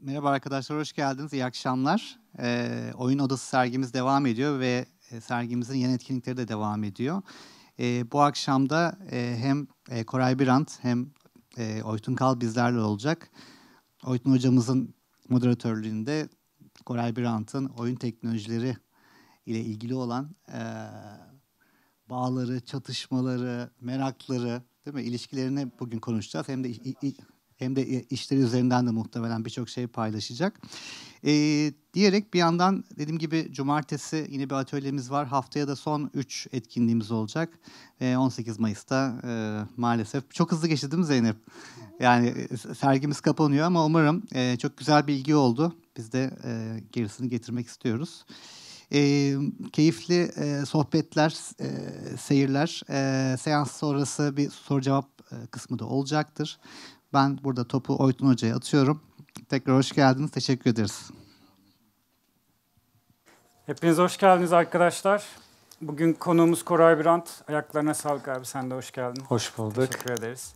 Merhaba arkadaşlar, hoş geldiniz. İyi akşamlar. E, oyun Odası sergimiz devam ediyor ve e, sergimizin yeni etkinlikleri de devam ediyor. E, bu akşam da e, hem e, Koray Birant hem e, Oytun Kal bizlerle olacak. Oytun hocamızın moderatörlüğünde Koray Birant'ın oyun teknolojileri ile ilgili olan e, bağları, çatışmaları, merakları, değil mi? İlişkilerini bugün konuşacağız. Hem de i, i, hem de e, işleri üzerinden de muhtemelen birçok şey paylaşacak. E, diyerek bir yandan dediğim gibi cumartesi yine bir atölyemiz var. Haftaya da son 3 etkinliğimiz olacak. E, 18 Mayıs'ta e, maalesef. Çok hızlı geçti değil mi Zeynep? Yani e, sergimiz kapanıyor ama umarım e, çok güzel bilgi oldu. Biz de e, gerisini getirmek istiyoruz. E, keyifli e, sohbetler, e, seyirler, e, seans sonrası bir soru cevap e, kısmı da olacaktır. Ben burada topu Oytun Hoca'ya atıyorum. Tekrar hoş geldiniz. Teşekkür ederiz. Hepiniz hoş geldiniz arkadaşlar. Bugün konuğumuz Koray Brandt. Ayaklarına sağlık abi. Sen de hoş geldin. Hoş bulduk. Teşekkür ederiz.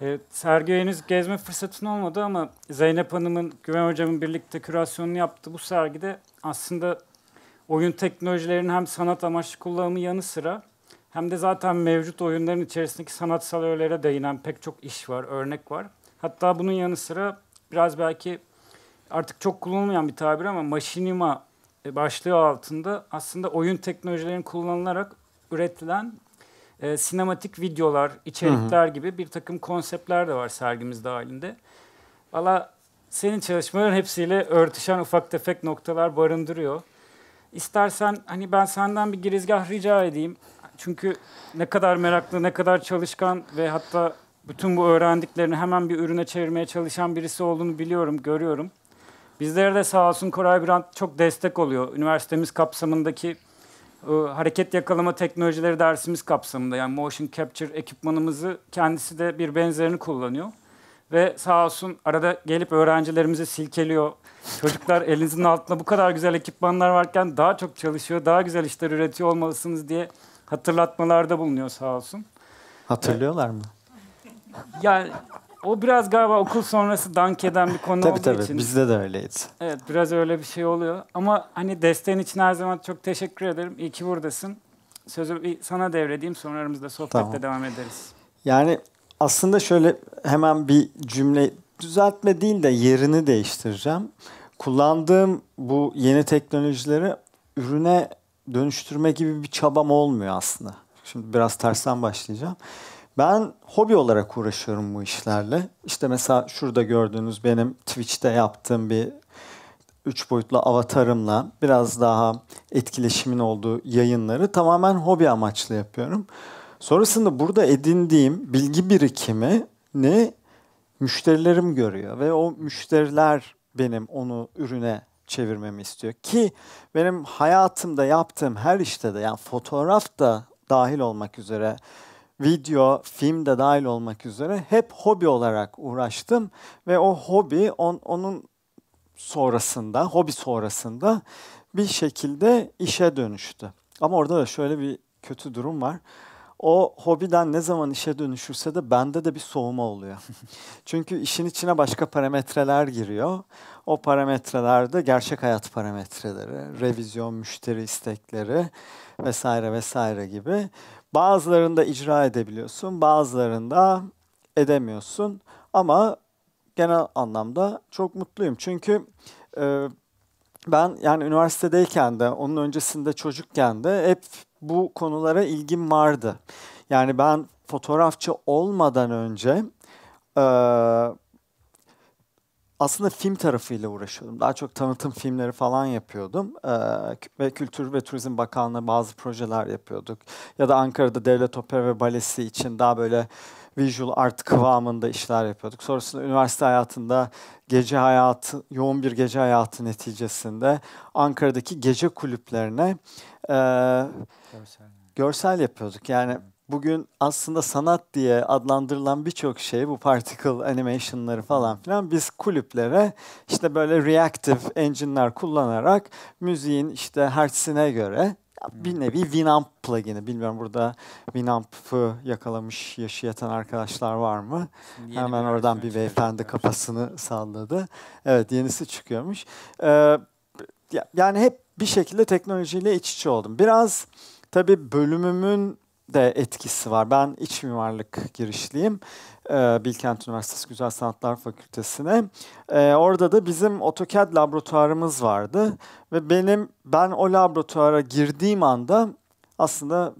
Evet, sergi henüz gezme fırsatın olmadı ama Zeynep Hanım'ın, Güven Hocam'ın birlikte kürasyonunu yaptı. Bu sergide aslında oyun teknolojilerinin hem sanat amaçlı kullanımı yanı sıra hem de zaten mevcut oyunların içerisindeki sanatsal öğelere değinen pek çok iş var, örnek var. Hatta bunun yanı sıra biraz belki artık çok kullanılmayan bir tabir ama maşinima e, başlığı altında aslında oyun teknolojilerinin kullanılarak üretilen e, sinematik videolar, içerikler hı hı. gibi bir takım konseptler de var sergimiz dahilinde. Valla senin çalışmaların hepsiyle örtüşen ufak tefek noktalar barındırıyor. İstersen hani ben senden bir girizgah rica edeyim. Çünkü ne kadar meraklı, ne kadar çalışkan ve hatta bütün bu öğrendiklerini hemen bir ürüne çevirmeye çalışan birisi olduğunu biliyorum, görüyorum. Bizlere de sağ olsun Koray Brand çok destek oluyor. Üniversitemiz kapsamındaki e, hareket yakalama teknolojileri dersimiz kapsamında yani motion capture ekipmanımızı kendisi de bir benzerini kullanıyor. Ve sağ olsun arada gelip öğrencilerimizi silkeliyor. Çocuklar elinizin altında bu kadar güzel ekipmanlar varken daha çok çalışıyor, daha güzel işler üretiyor olmalısınız diye hatırlatmalarda bulunuyor sağ olsun. Hatırlıyorlar mı? Yani o biraz galiba okul sonrası dank eden bir konu tabii, olduğu tabii. için. Bizde de öyleydi. Evet biraz öyle bir şey oluyor. Ama hani desteğin için her zaman çok teşekkür ederim. İyi ki buradasın. Sözü sana devredeyim sonra aramızda sohbetle tamam. devam ederiz. Yani aslında şöyle hemen bir cümle düzeltme değil de yerini değiştireceğim. Kullandığım bu yeni teknolojileri ürüne dönüştürme gibi bir çabam olmuyor aslında. Şimdi biraz tersten başlayacağım. Ben hobi olarak uğraşıyorum bu işlerle. İşte mesela şurada gördüğünüz benim Twitch'te yaptığım bir üç boyutlu avatarımla biraz daha etkileşimin olduğu yayınları tamamen hobi amaçlı yapıyorum. Sonrasında burada edindiğim bilgi birikimi ne müşterilerim görüyor ve o müşteriler benim onu ürüne çevirmemi istiyor. Ki benim hayatımda yaptığım her işte de yani fotoğraf da dahil olmak üzere video, film de dahil olmak üzere hep hobi olarak uğraştım ve o hobi on, onun sonrasında, hobi sonrasında bir şekilde işe dönüştü. Ama orada da şöyle bir kötü durum var o hobiden ne zaman işe dönüşürse de bende de bir soğuma oluyor. Çünkü işin içine başka parametreler giriyor. O parametreler de gerçek hayat parametreleri, revizyon, müşteri istekleri vesaire vesaire gibi. Bazılarında icra edebiliyorsun, bazılarında edemiyorsun. Ama genel anlamda çok mutluyum. Çünkü e, ben yani üniversitedeyken de, onun öncesinde çocukken de hep bu konulara ilgim vardı. Yani ben fotoğrafçı olmadan önce e, aslında film tarafıyla uğraşıyordum. Daha çok tanıtım filmleri falan yapıyordum. Ee, ve Kültür ve Turizm Bakanlığı bazı projeler yapıyorduk. Ya da Ankara'da Devlet Opera ve Balesi için daha böyle visual art kıvamında işler yapıyorduk. Sonrasında üniversite hayatında gece hayatı, yoğun bir gece hayatı neticesinde Ankara'daki gece kulüplerine e, görsel. görsel yapıyorduk. Yani bugün aslında sanat diye adlandırılan birçok şey bu particle animation'ları falan filan biz kulüplere işte böyle reactive engine'ler kullanarak müziğin işte hertzine göre bir nevi Winamp plugin'i. Bilmiyorum burada Winamp'ı yakalamış yaşı yeten arkadaşlar var mı? Yeni Hemen bir oradan bir beyefendi kafasını salladı. Evet yenisi çıkıyormuş. Ee, yani hep bir şekilde teknolojiyle iç içe oldum. Biraz tabii bölümümün de etkisi var. Ben iç mimarlık girişliyim. Ee, Bilkent Üniversitesi Güzel Sanatlar Fakültesi'ne. E, orada da bizim AutoCAD laboratuvarımız vardı ve benim ben o laboratuvara girdiğim anda aslında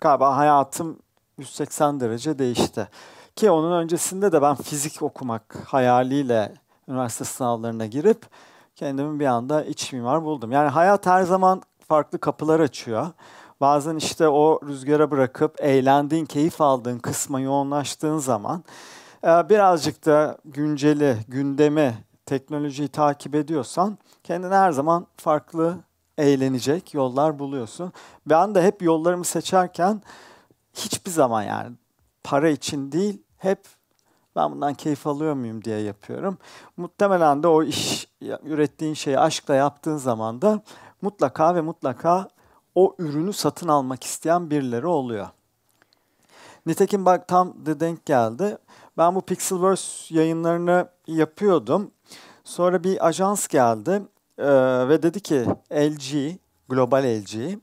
galiba hayatım 180 derece değişti. Ki onun öncesinde de ben fizik okumak hayaliyle üniversite sınavlarına girip kendimi bir anda iç mimar buldum. Yani hayat her zaman farklı kapılar açıyor. Bazen işte o rüzgara bırakıp eğlendiğin, keyif aldığın kısma yoğunlaştığın zaman e, birazcık da günceli, gündemi, teknolojiyi takip ediyorsan kendine her zaman farklı eğlenecek yollar buluyorsun. Ben de hep yollarımı seçerken hiçbir zaman yani para için değil hep ben bundan keyif alıyor muyum diye yapıyorum. Muhtemelen de o iş ürettiğin şeyi aşkla yaptığın zaman da mutlaka ve mutlaka o ürünü satın almak isteyen birileri oluyor. Nitekim bak tam de denk geldi. Ben bu Pixelverse yayınlarını yapıyordum. Sonra bir ajans geldi e, ve dedi ki LG, Global LG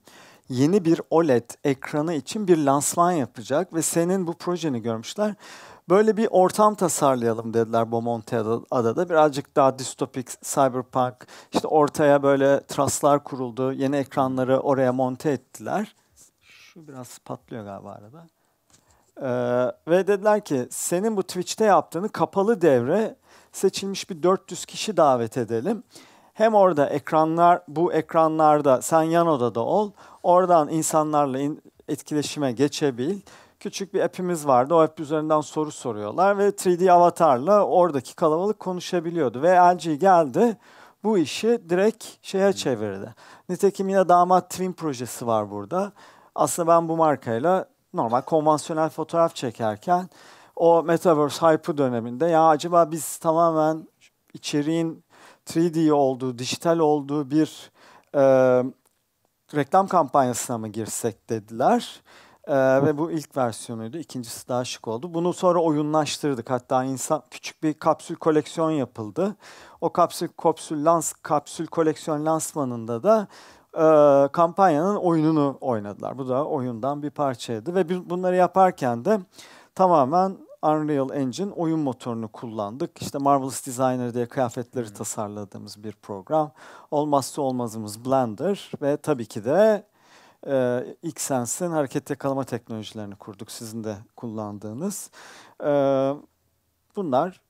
yeni bir OLED ekranı için bir lansman yapacak ve senin bu projeni görmüşler. Böyle bir ortam tasarlayalım dediler Bomonti adada. Birazcık daha distopik, cyberpunk, işte ortaya böyle traslar kuruldu. Yeni ekranları oraya monte ettiler. Şu biraz patlıyor galiba arada. Ee, ve dediler ki senin bu Twitch'te yaptığını kapalı devre seçilmiş bir 400 kişi davet edelim. Hem orada ekranlar bu ekranlarda sen yan odada ol. Oradan insanlarla in, etkileşime geçebil küçük bir app'imiz vardı. O app üzerinden soru soruyorlar ve 3D avatarla oradaki kalabalık konuşabiliyordu. Ve LG geldi bu işi direkt şeye hmm. çevirdi. Nitekim yine damat Twin projesi var burada. Aslında ben bu markayla normal konvansiyonel fotoğraf çekerken o Metaverse hype döneminde ya acaba biz tamamen içeriğin 3D olduğu, dijital olduğu bir e, reklam kampanyasına mı girsek dediler. Ee, ve bu ilk versiyonuydu. İkincisi daha şık oldu. Bunu sonra oyunlaştırdık. Hatta insan küçük bir kapsül koleksiyon yapıldı. O kapsül kapsül lans kapsül koleksiyon lansmanında da e, kampanyanın oyununu oynadılar. Bu da oyundan bir parçaydı ve bunları yaparken de tamamen Unreal Engine oyun motorunu kullandık. İşte Marvelous Designer diye kıyafetleri tasarladığımız bir program. Olmazsa olmazımız Blender ve tabii ki de e, ee, Xsense'in hareket yakalama teknolojilerini kurduk sizin de kullandığınız. E, bunlar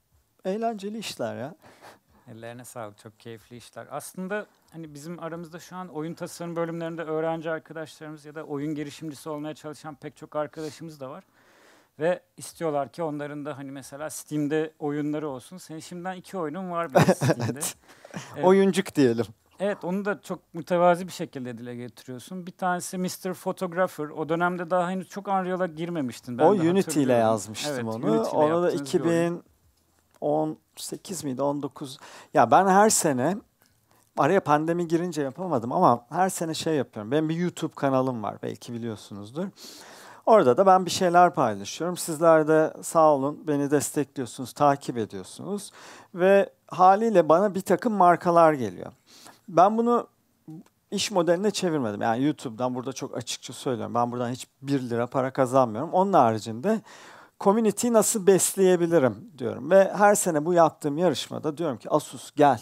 eğlenceli işler ya. Ellerine sağlık. Çok keyifli işler. Aslında hani bizim aramızda şu an oyun tasarım bölümlerinde öğrenci arkadaşlarımız ya da oyun girişimcisi olmaya çalışan pek çok arkadaşımız da var. Ve istiyorlar ki onların da hani mesela Steam'de oyunları olsun. Senin şimdiden iki oyunun var bir Steam'de. evet. Oyuncuk diyelim. Evet onu da çok mütevazi bir şekilde dile getiriyorsun. Bir tanesi Mr. Photographer. O dönemde daha henüz çok Unreal'a girmemiştin. Ben o Unity ile yazmıştım evet, onu. onu da 2018 miydi 19? Ya ben her sene araya pandemi girince yapamadım ama her sene şey yapıyorum. Benim bir YouTube kanalım var belki biliyorsunuzdur. Orada da ben bir şeyler paylaşıyorum. Sizler de sağ olun beni destekliyorsunuz, takip ediyorsunuz ve haliyle bana bir takım markalar geliyor ben bunu iş modeline çevirmedim. Yani YouTube'dan burada çok açıkça söylüyorum. Ben buradan hiç 1 lira para kazanmıyorum. Onun haricinde community nasıl besleyebilirim diyorum. Ve her sene bu yaptığım yarışmada diyorum ki Asus gel.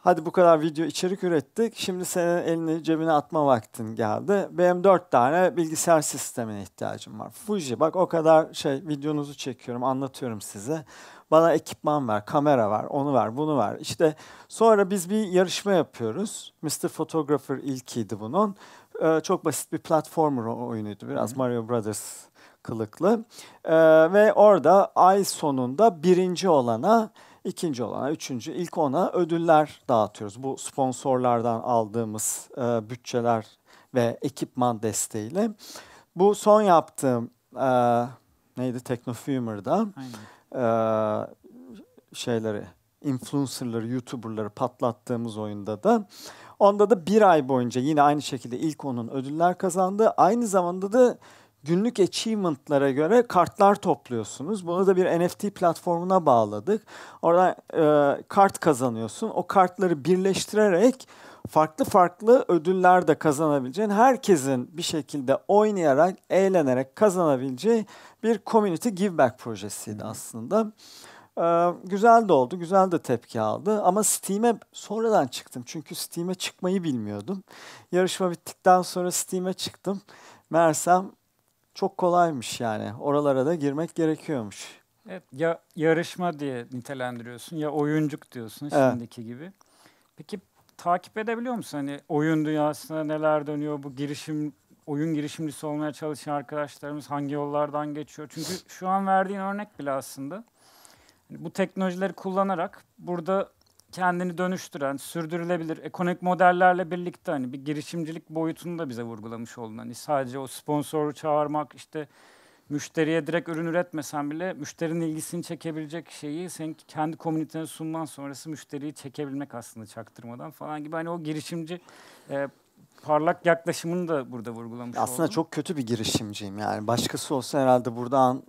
Hadi bu kadar video içerik ürettik. Şimdi senin elini cebine atma vaktin geldi. Benim dört tane bilgisayar sistemine ihtiyacım var. Fuji bak o kadar şey videonuzu çekiyorum, anlatıyorum size. Bana ekipman ver, kamera ver, onu ver, bunu ver. İşte sonra biz bir yarışma yapıyoruz. Mr. Photographer ilkiydi bunun. Ee, çok basit bir platformer oyunuydu. Biraz Hı-hı. Mario Brothers kılıklı. Ee, ve orada ay sonunda birinci olana ikinci olana, üçüncü, ilk ona ödüller dağıtıyoruz. Bu sponsorlardan aldığımız e, bütçeler ve ekipman desteğiyle. Bu son yaptığım e, neydi? Technofumer'da. Aynen şeyleri, influencerları, youtuberları patlattığımız oyunda da onda da bir ay boyunca yine aynı şekilde ilk onun ödüller kazandı. Aynı zamanda da günlük achievement'lara göre kartlar topluyorsunuz. Bunu da bir NFT platformuna bağladık. Orada e, kart kazanıyorsun. O kartları birleştirerek farklı farklı ödüller de kazanabileceğin, herkesin bir şekilde oynayarak, eğlenerek kazanabileceği bir community give back projesiydi aslında. Ee, güzel de oldu, güzel de tepki aldı. Ama Steam'e sonradan çıktım çünkü Steam'e çıkmayı bilmiyordum. Yarışma bittikten sonra Steam'e çıktım. Mersem çok kolaymış yani. Oralara da girmek gerekiyormuş. Evet, ya yarışma diye nitelendiriyorsun ya oyuncuk diyorsun evet. şimdiki gibi. Peki takip edebiliyor musun? Hani oyun dünyasında neler dönüyor? Bu girişim oyun girişimcisi olmaya çalışan arkadaşlarımız hangi yollardan geçiyor? Çünkü şu an verdiğin örnek bile aslında hani bu teknolojileri kullanarak burada kendini dönüştüren, sürdürülebilir ekonomik modellerle birlikte hani bir girişimcilik boyutunu da bize vurgulamış oldun. Hani sadece o sponsoru çağırmak, işte müşteriye direkt ürün üretmesen bile müşterinin ilgisini çekebilecek şeyi sen kendi komünitene sunman sonrası müşteriyi çekebilmek aslında çaktırmadan falan gibi. Hani o girişimci e, parlak yaklaşımını da burada vurgulamış Aslında oldum. çok kötü bir girişimciyim yani. Başkası olsa herhalde buradan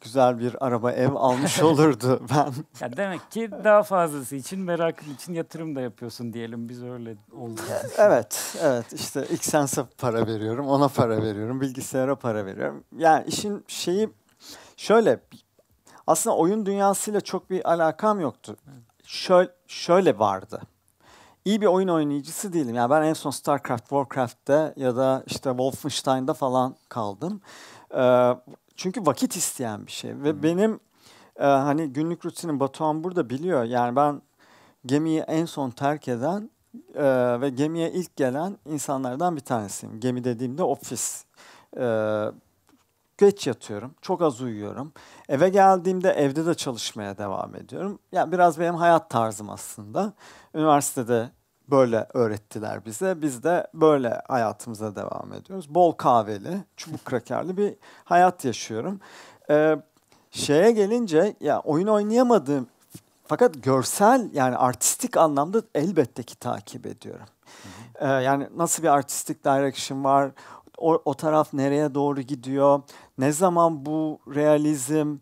güzel bir araba ev almış olurdu ben. ya demek ki daha fazlası için merakın için yatırım da yapıyorsun diyelim biz öyle oldu. evet evet işte Xsense'e para veriyorum ona para veriyorum bilgisayara para veriyorum. Yani işin şeyi şöyle aslında oyun dünyasıyla çok bir alakam yoktu. Şöyle, şöyle vardı. İyi bir oyun oynayıcısı değilim. Yani ben en son StarCraft, WarCraft'te ya da işte Wolfenstein'da falan kaldım. Ee, çünkü vakit isteyen bir şey. Ve hmm. benim e, hani günlük rutinim Batuhan burada biliyor. Yani ben gemiyi en son terk eden e, ve gemiye ilk gelen insanlardan bir tanesiyim. Gemi dediğimde ofis. E, geç yatıyorum, çok az uyuyorum. Eve geldiğimde evde de çalışmaya devam ediyorum. Yani biraz benim hayat tarzım aslında. Üniversitede böyle öğrettiler bize. Biz de böyle hayatımıza devam ediyoruz. Bol kahveli, çubuk krakerli bir hayat yaşıyorum. Ee, şeye gelince ya oyun oynayamadığım fakat görsel yani artistik anlamda elbette ki takip ediyorum. Ee, yani nasıl bir artistik direction var? O, o taraf nereye doğru gidiyor? Ne zaman bu realizm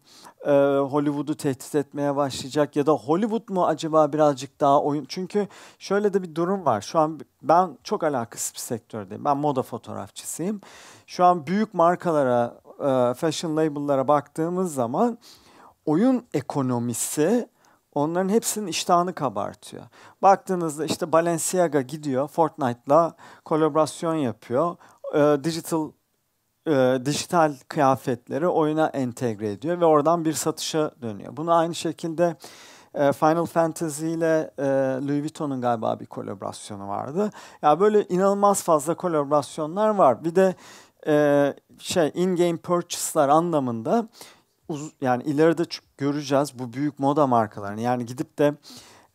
e, Hollywood'u tehdit etmeye başlayacak ya da Hollywood mu acaba birazcık daha oyun çünkü şöyle de bir durum var şu an ben çok alakasız bir sektördeyim ben moda fotoğrafçısıyım şu an büyük markalara e, fashion label'lara baktığımız zaman oyun ekonomisi onların hepsinin iştahını kabartıyor. Baktığınızda işte Balenciaga gidiyor Fortnite'la kolaborasyon yapıyor. E, digital e, dijital kıyafetleri oyuna entegre ediyor ve oradan bir satışa dönüyor. Bunu aynı şekilde e, Final Fantasy ile e, Louis Vuitton'un galiba bir kolaborasyonu vardı. Ya yani böyle inanılmaz fazla kolaborasyonlar var. Bir de e, şey in-game purchase'lar anlamında uz- yani ileride göreceğiz bu büyük moda markalarını. Yani gidip de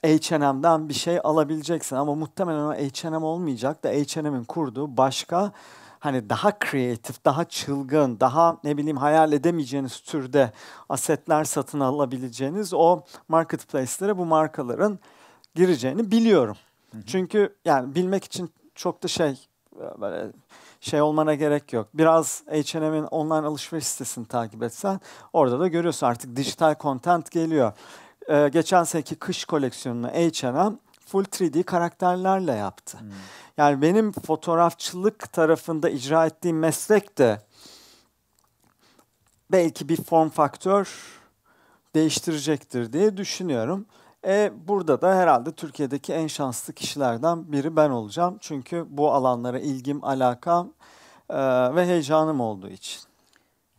H&M'den bir şey alabileceksin ama muhtemelen o H&M olmayacak da H&M'in kurduğu başka hani daha kreatif, daha çılgın, daha ne bileyim hayal edemeyeceğiniz türde asetler satın alabileceğiniz o marketplace'lere bu markaların gireceğini biliyorum. Hı hı. Çünkü yani bilmek için çok da şey böyle şey olmana gerek yok. Biraz H&M'in online alışveriş sitesini takip etsen orada da görüyorsun artık dijital content geliyor. Ee, geçen seneki kış koleksiyonunu H&M full 3D karakterlerle yaptı. Hmm. Yani benim fotoğrafçılık tarafında icra ettiğim meslek de belki bir form faktör değiştirecektir diye düşünüyorum. E, burada da herhalde Türkiye'deki en şanslı kişilerden biri ben olacağım. Çünkü bu alanlara ilgim, alakam e, ve heyecanım olduğu için.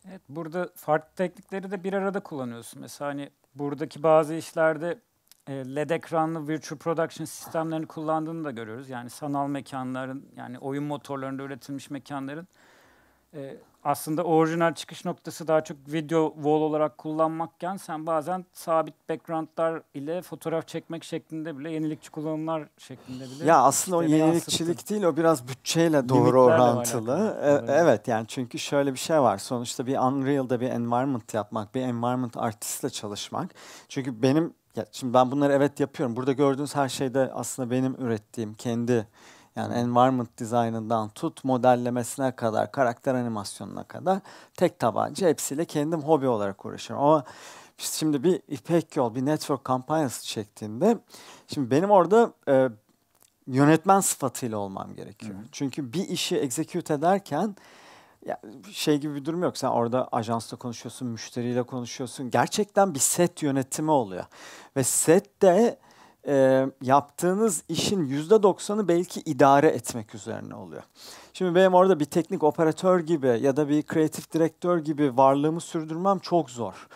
Evet, burada farklı teknikleri de bir arada kullanıyorsun. Mesela hani buradaki bazı işlerde e, LED ekranlı virtual production sistemlerini kullandığını da görüyoruz. Yani sanal mekanların, yani oyun motorlarında üretilmiş mekanların e, aslında orijinal çıkış noktası daha çok video wall olarak kullanmakken sen bazen sabit backgroundlar ile fotoğraf çekmek şeklinde bile yenilikçi kullanımlar şeklinde bile. Ya aslında o yenilikçilik yansıttın. değil o biraz bütçeyle doğru Limitlerle orantılı. E, evet. evet yani çünkü şöyle bir şey var sonuçta bir Unreal'da bir environment yapmak bir environment artistle çalışmak. Çünkü benim ya şimdi ben bunları evet yapıyorum. Burada gördüğünüz her şeyde aslında benim ürettiğim kendi yani environment dizaynından tut modellemesine kadar, karakter animasyonuna kadar tek tabanca hepsiyle kendim hobi olarak uğraşıyorum. Ama şimdi bir İpek Yol, bir network kampanyası çektiğinde şimdi benim orada e, yönetmen sıfatıyla olmam gerekiyor. Hı. Çünkü bir işi execute ederken ya şey gibi bir durum yok. Sen orada ajansla konuşuyorsun, müşteriyle konuşuyorsun. Gerçekten bir set yönetimi oluyor. Ve sette e, yaptığınız işin yüzde doksanı belki idare etmek üzerine oluyor. Şimdi benim orada bir teknik operatör gibi ya da bir kreatif direktör gibi varlığımı sürdürmem çok zor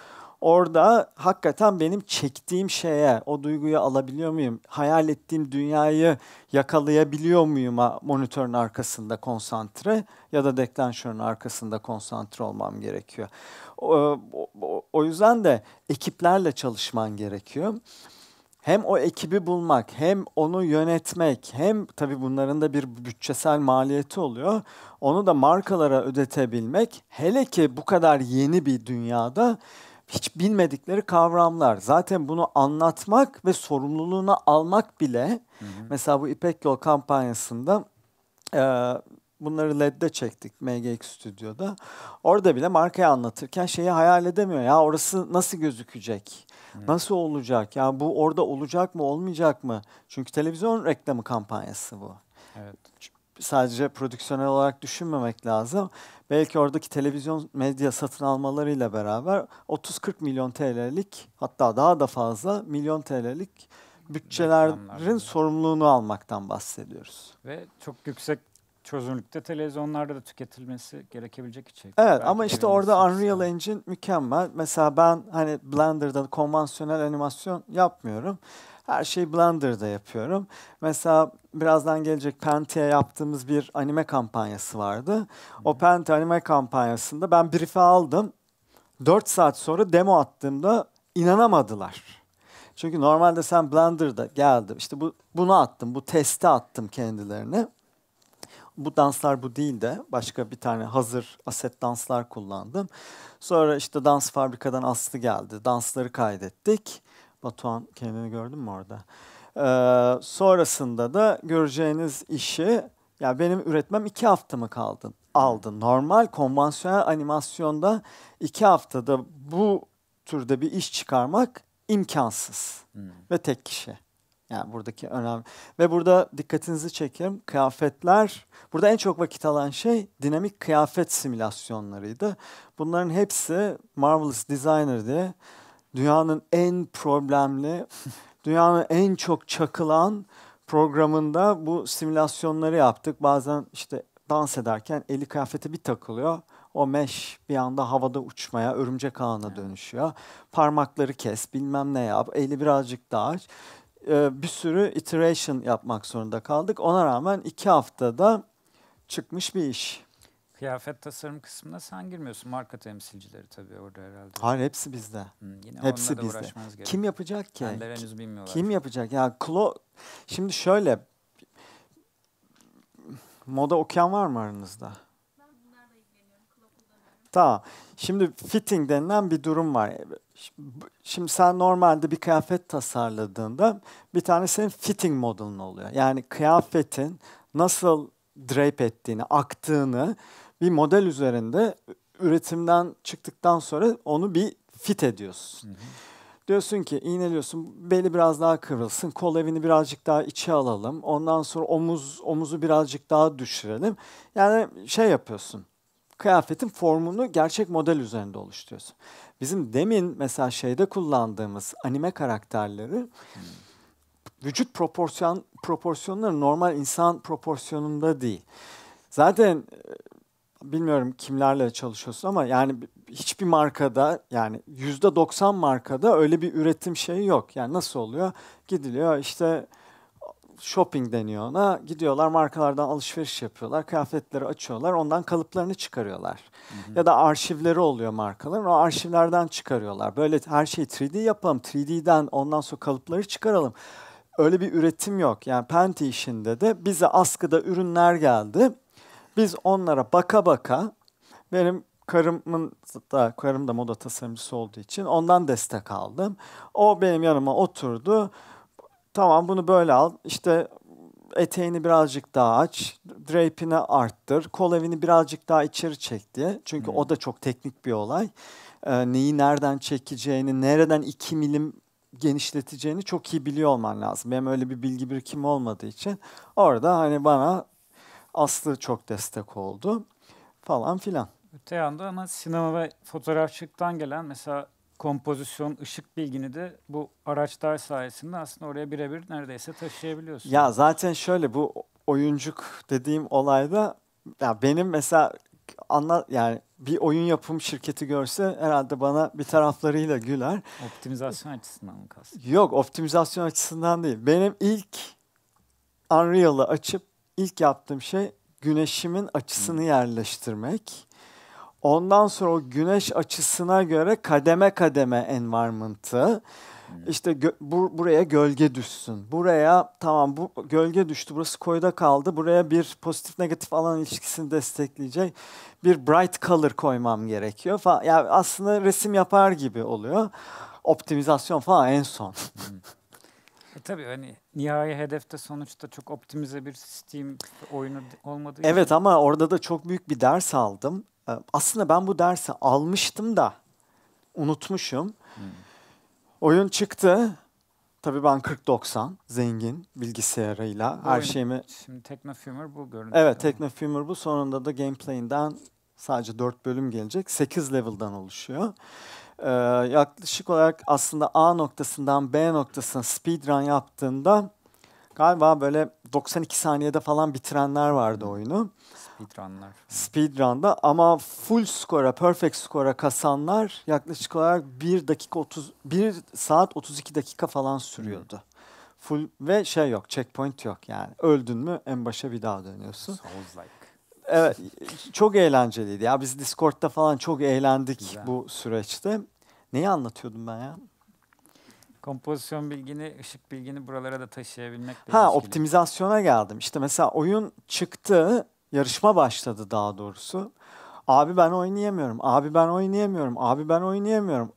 orada hakikaten benim çektiğim şeye, o duyguyu alabiliyor muyum? Hayal ettiğim dünyayı yakalayabiliyor muyum? Monitörün arkasında konsantre ya da deklanşörün arkasında konsantre olmam gerekiyor. O, o, o yüzden de ekiplerle çalışman gerekiyor hem o ekibi bulmak, hem onu yönetmek, hem tabii bunların da bir bütçesel maliyeti oluyor. Onu da markalara ödetebilmek, hele ki bu kadar yeni bir dünyada hiç bilmedikleri kavramlar. Zaten bunu anlatmak ve sorumluluğuna almak bile hı hı. mesela bu İpek Yol kampanyasında e, bunları LED'de çektik MGX stüdyoda. Orada bile markayı anlatırken şeyi hayal edemiyor. Ya orası nasıl gözükecek? Nasıl olacak? Ya bu orada olacak mı olmayacak mı? Çünkü televizyon reklamı kampanyası bu sadece prodüksiyonel olarak düşünmemek lazım. Belki oradaki televizyon medya satın almalarıyla beraber 30-40 milyon TL'lik hatta daha da fazla milyon TL'lik bütçelerin sorumluluğunu almaktan bahsediyoruz. Ve çok yüksek çözünürlükte televizyonlarda da tüketilmesi gerekebilecek içerik. Evet ama işte orada Unreal Engine mükemmel. Mesela ben hani Blender'da konvansiyonel animasyon yapmıyorum. Her şeyi Blender'da yapıyorum. Mesela birazdan gelecek Pente'ye yaptığımız bir anime kampanyası vardı. O Pente anime kampanyasında ben brief'i aldım. 4 saat sonra demo attığımda inanamadılar. Çünkü normalde sen Blender'da geldim. İşte bu, bunu attım, bu testi attım kendilerine bu danslar bu değil de başka bir tane hazır aset danslar kullandım. Sonra işte dans fabrikadan Aslı geldi. Dansları kaydettik. Batuhan kendini gördün mü orada? Ee, sonrasında da göreceğiniz işi ya yani benim üretmem iki hafta mı kaldı? Aldı. Normal konvansiyonel animasyonda iki haftada bu türde bir iş çıkarmak imkansız hmm. ve tek kişi. Yani buradaki önemli. Ve burada dikkatinizi çekeyim. Kıyafetler, burada en çok vakit alan şey dinamik kıyafet simülasyonlarıydı. Bunların hepsi Marvelous Designer diye dünyanın en problemli, dünyanın en çok çakılan programında bu simülasyonları yaptık. Bazen işte dans ederken eli kıyafete bir takılıyor. O meş bir anda havada uçmaya, örümcek ağına dönüşüyor. Parmakları kes, bilmem ne yap, eli birazcık daha aç. E, bir sürü iteration yapmak zorunda kaldık. Ona rağmen iki haftada çıkmış bir iş. Kıyafet tasarım kısmında sen girmiyorsun. Marka temsilcileri tabii orada herhalde. Hayır hepsi bizde. Hmm, yine hepsi bizde. Kim yapacak ki? Kendileri henüz bilmiyorlar. Kim yapacak? Ya Klo... Şimdi şöyle moda okuyan var mı aranızda? Ben bunlarla ilgileniyorum. Tamam. Şimdi fitting denilen bir durum var. Şimdi sen normalde bir kıyafet tasarladığında bir tane senin fitting modelin oluyor. Yani kıyafetin nasıl drape ettiğini, aktığını bir model üzerinde üretimden çıktıktan sonra onu bir fit ediyorsun. Hı hı. Diyorsun ki iğneliyorsun beli biraz daha kıvrılsın, kol evini birazcık daha içe alalım. Ondan sonra omuz omuzu birazcık daha düşürelim. Yani şey yapıyorsun. Kıyafetin formunu gerçek model üzerinde oluşturuyorsun. Bizim demin mesela şeyde kullandığımız anime karakterleri hmm. vücut proporsiyon proporsiyonları normal insan proporsiyonunda değil. Zaten e, bilmiyorum kimlerle çalışıyorsun ama yani hiçbir markada yani yüzde 90 markada öyle bir üretim şeyi yok. Yani nasıl oluyor? Gidiliyor işte shopping deniyor ona. Gidiyorlar markalardan alışveriş yapıyorlar. Kıyafetleri açıyorlar. Ondan kalıplarını çıkarıyorlar. Hı hı. Ya da arşivleri oluyor markaların. O arşivlerden çıkarıyorlar. Böyle her şeyi 3D yapalım. 3D'den ondan sonra kalıpları çıkaralım. Öyle bir üretim yok. Yani Penti işinde de bize askıda ürünler geldi. Biz onlara baka baka benim karımın da karım da moda tasarımcısı olduğu için ondan destek aldım. O benim yanıma oturdu. Tamam bunu böyle al. İşte eteğini birazcık daha aç, drape'ini arttır, kol evini birazcık daha içeri çek diye. Çünkü hmm. o da çok teknik bir olay. Ee, neyi nereden çekeceğini, nereden 2 milim genişleteceğini çok iyi biliyor olman lazım. Benim öyle bir bilgi birikim olmadığı için orada hani bana Aslı çok destek oldu falan filan. Öte yanda ama hani sinema ve fotoğrafçılıktan gelen mesela kompozisyon, ışık bilgini de bu araçlar sayesinde aslında oraya birebir neredeyse taşıyabiliyorsun. Ya zaten şöyle bu oyuncuk dediğim olayda ya benim mesela anlat yani bir oyun yapım şirketi görse herhalde bana bir taraflarıyla güler. Optimizasyon açısından mı kastın? Yok optimizasyon açısından değil. Benim ilk Unreal'ı açıp ilk yaptığım şey güneşimin açısını hmm. yerleştirmek. Ondan sonra o güneş açısına göre kademe kademe environment'ı hmm. işte gö bur buraya gölge düşsün. Buraya tamam bu gölge düştü. Burası koyda kaldı. Buraya bir pozitif negatif alan ilişkisini destekleyecek bir bright color koymam gerekiyor falan. Yani aslında resim yapar gibi oluyor. Optimizasyon falan en son. Hmm. E tabii hani nihai hedefte sonuçta çok optimize bir Steam oyunu olmadığı Evet için. ama orada da çok büyük bir ders aldım. Ee, aslında ben bu dersi almıştım da unutmuşum. Hmm. Oyun çıktı. Tabii ben 4090 zengin bilgisayarıyla bu her oyun, şeyimi... Şimdi Technofumer bu görüntü. Evet Technofumer bu. Sonunda da gameplay'inden sadece 4 bölüm gelecek. 8 level'dan oluşuyor. Ee, yaklaşık olarak aslında A noktasından B noktasına speedrun yaptığında Galiba böyle 92 saniyede falan bitirenler vardı hmm. oyunu. Speedrunlar. Speedrun'da ama full skora, perfect skora kasanlar yaklaşık olarak 1 dakika 30 1 saat 32 dakika falan sürüyordu. Hmm. Full ve şey yok, checkpoint yok yani. Öldün mü en başa bir daha dönüyorsun. Sounds like. Evet, çok eğlenceliydi. Ya biz Discord'da falan çok eğlendik Güzel. bu süreçte. Neyi anlatıyordum ben ya? kompozisyon bilgini, ışık bilgini buralara da taşıyabilmek. Ha ilişkili. optimizasyona geldim. İşte mesela oyun çıktı, yarışma başladı daha doğrusu. Abi ben oynayamıyorum. Abi ben oynayamıyorum. Abi ben oynayamıyorum.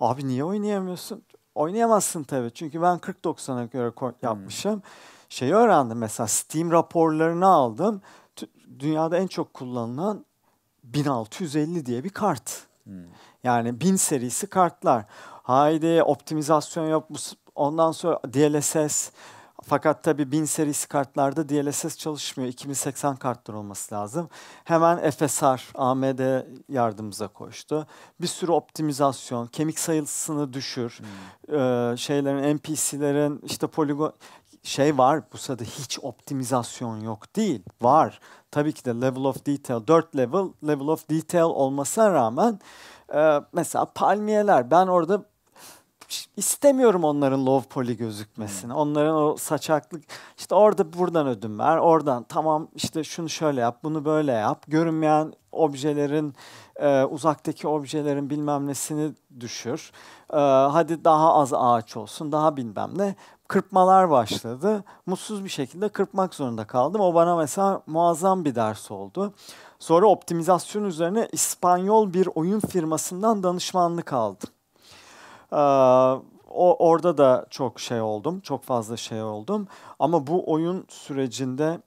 Abi niye oynayamıyorsun? Oynayamazsın tabii. Çünkü ben 40-90'a göre hmm. yapmışım. Hmm. Şeyi öğrendim mesela Steam raporlarını aldım. Dünyada en çok kullanılan 1650 diye bir kart. Hmm. Yani 1000 serisi kartlar. Haydi optimizasyon yap. Ondan sonra DLSS. Fakat tabi 1000 serisi kartlarda DLSS çalışmıyor. 2080 kartlar olması lazım. Hemen FSR AMD yardımımıza koştu. Bir sürü optimizasyon, kemik sayısını düşür. Hmm. Ee, şeylerin NPC'lerin işte poligon şey var bu sırada hiç optimizasyon yok değil. Var. Tabii ki de level of detail 4 level level of detail olmasına rağmen e, mesela palmiyeler ben orada istemiyorum onların love poly gözükmesini. Hmm. Onların o saçaklık işte orada buradan ödün ver. Oradan tamam işte şunu şöyle yap, bunu böyle yap. Görünmeyen objelerin e, uzaktaki objelerin bilmem nesini düşür. E, hadi daha az ağaç olsun, daha bilmem ne. Kırpmalar başladı. Mutsuz bir şekilde kırpmak zorunda kaldım. O bana mesela muazzam bir ders oldu. Sonra optimizasyon üzerine İspanyol bir oyun firmasından danışmanlık aldım o orada da çok şey oldum. Çok fazla şey oldum. Ama bu oyun sürecinde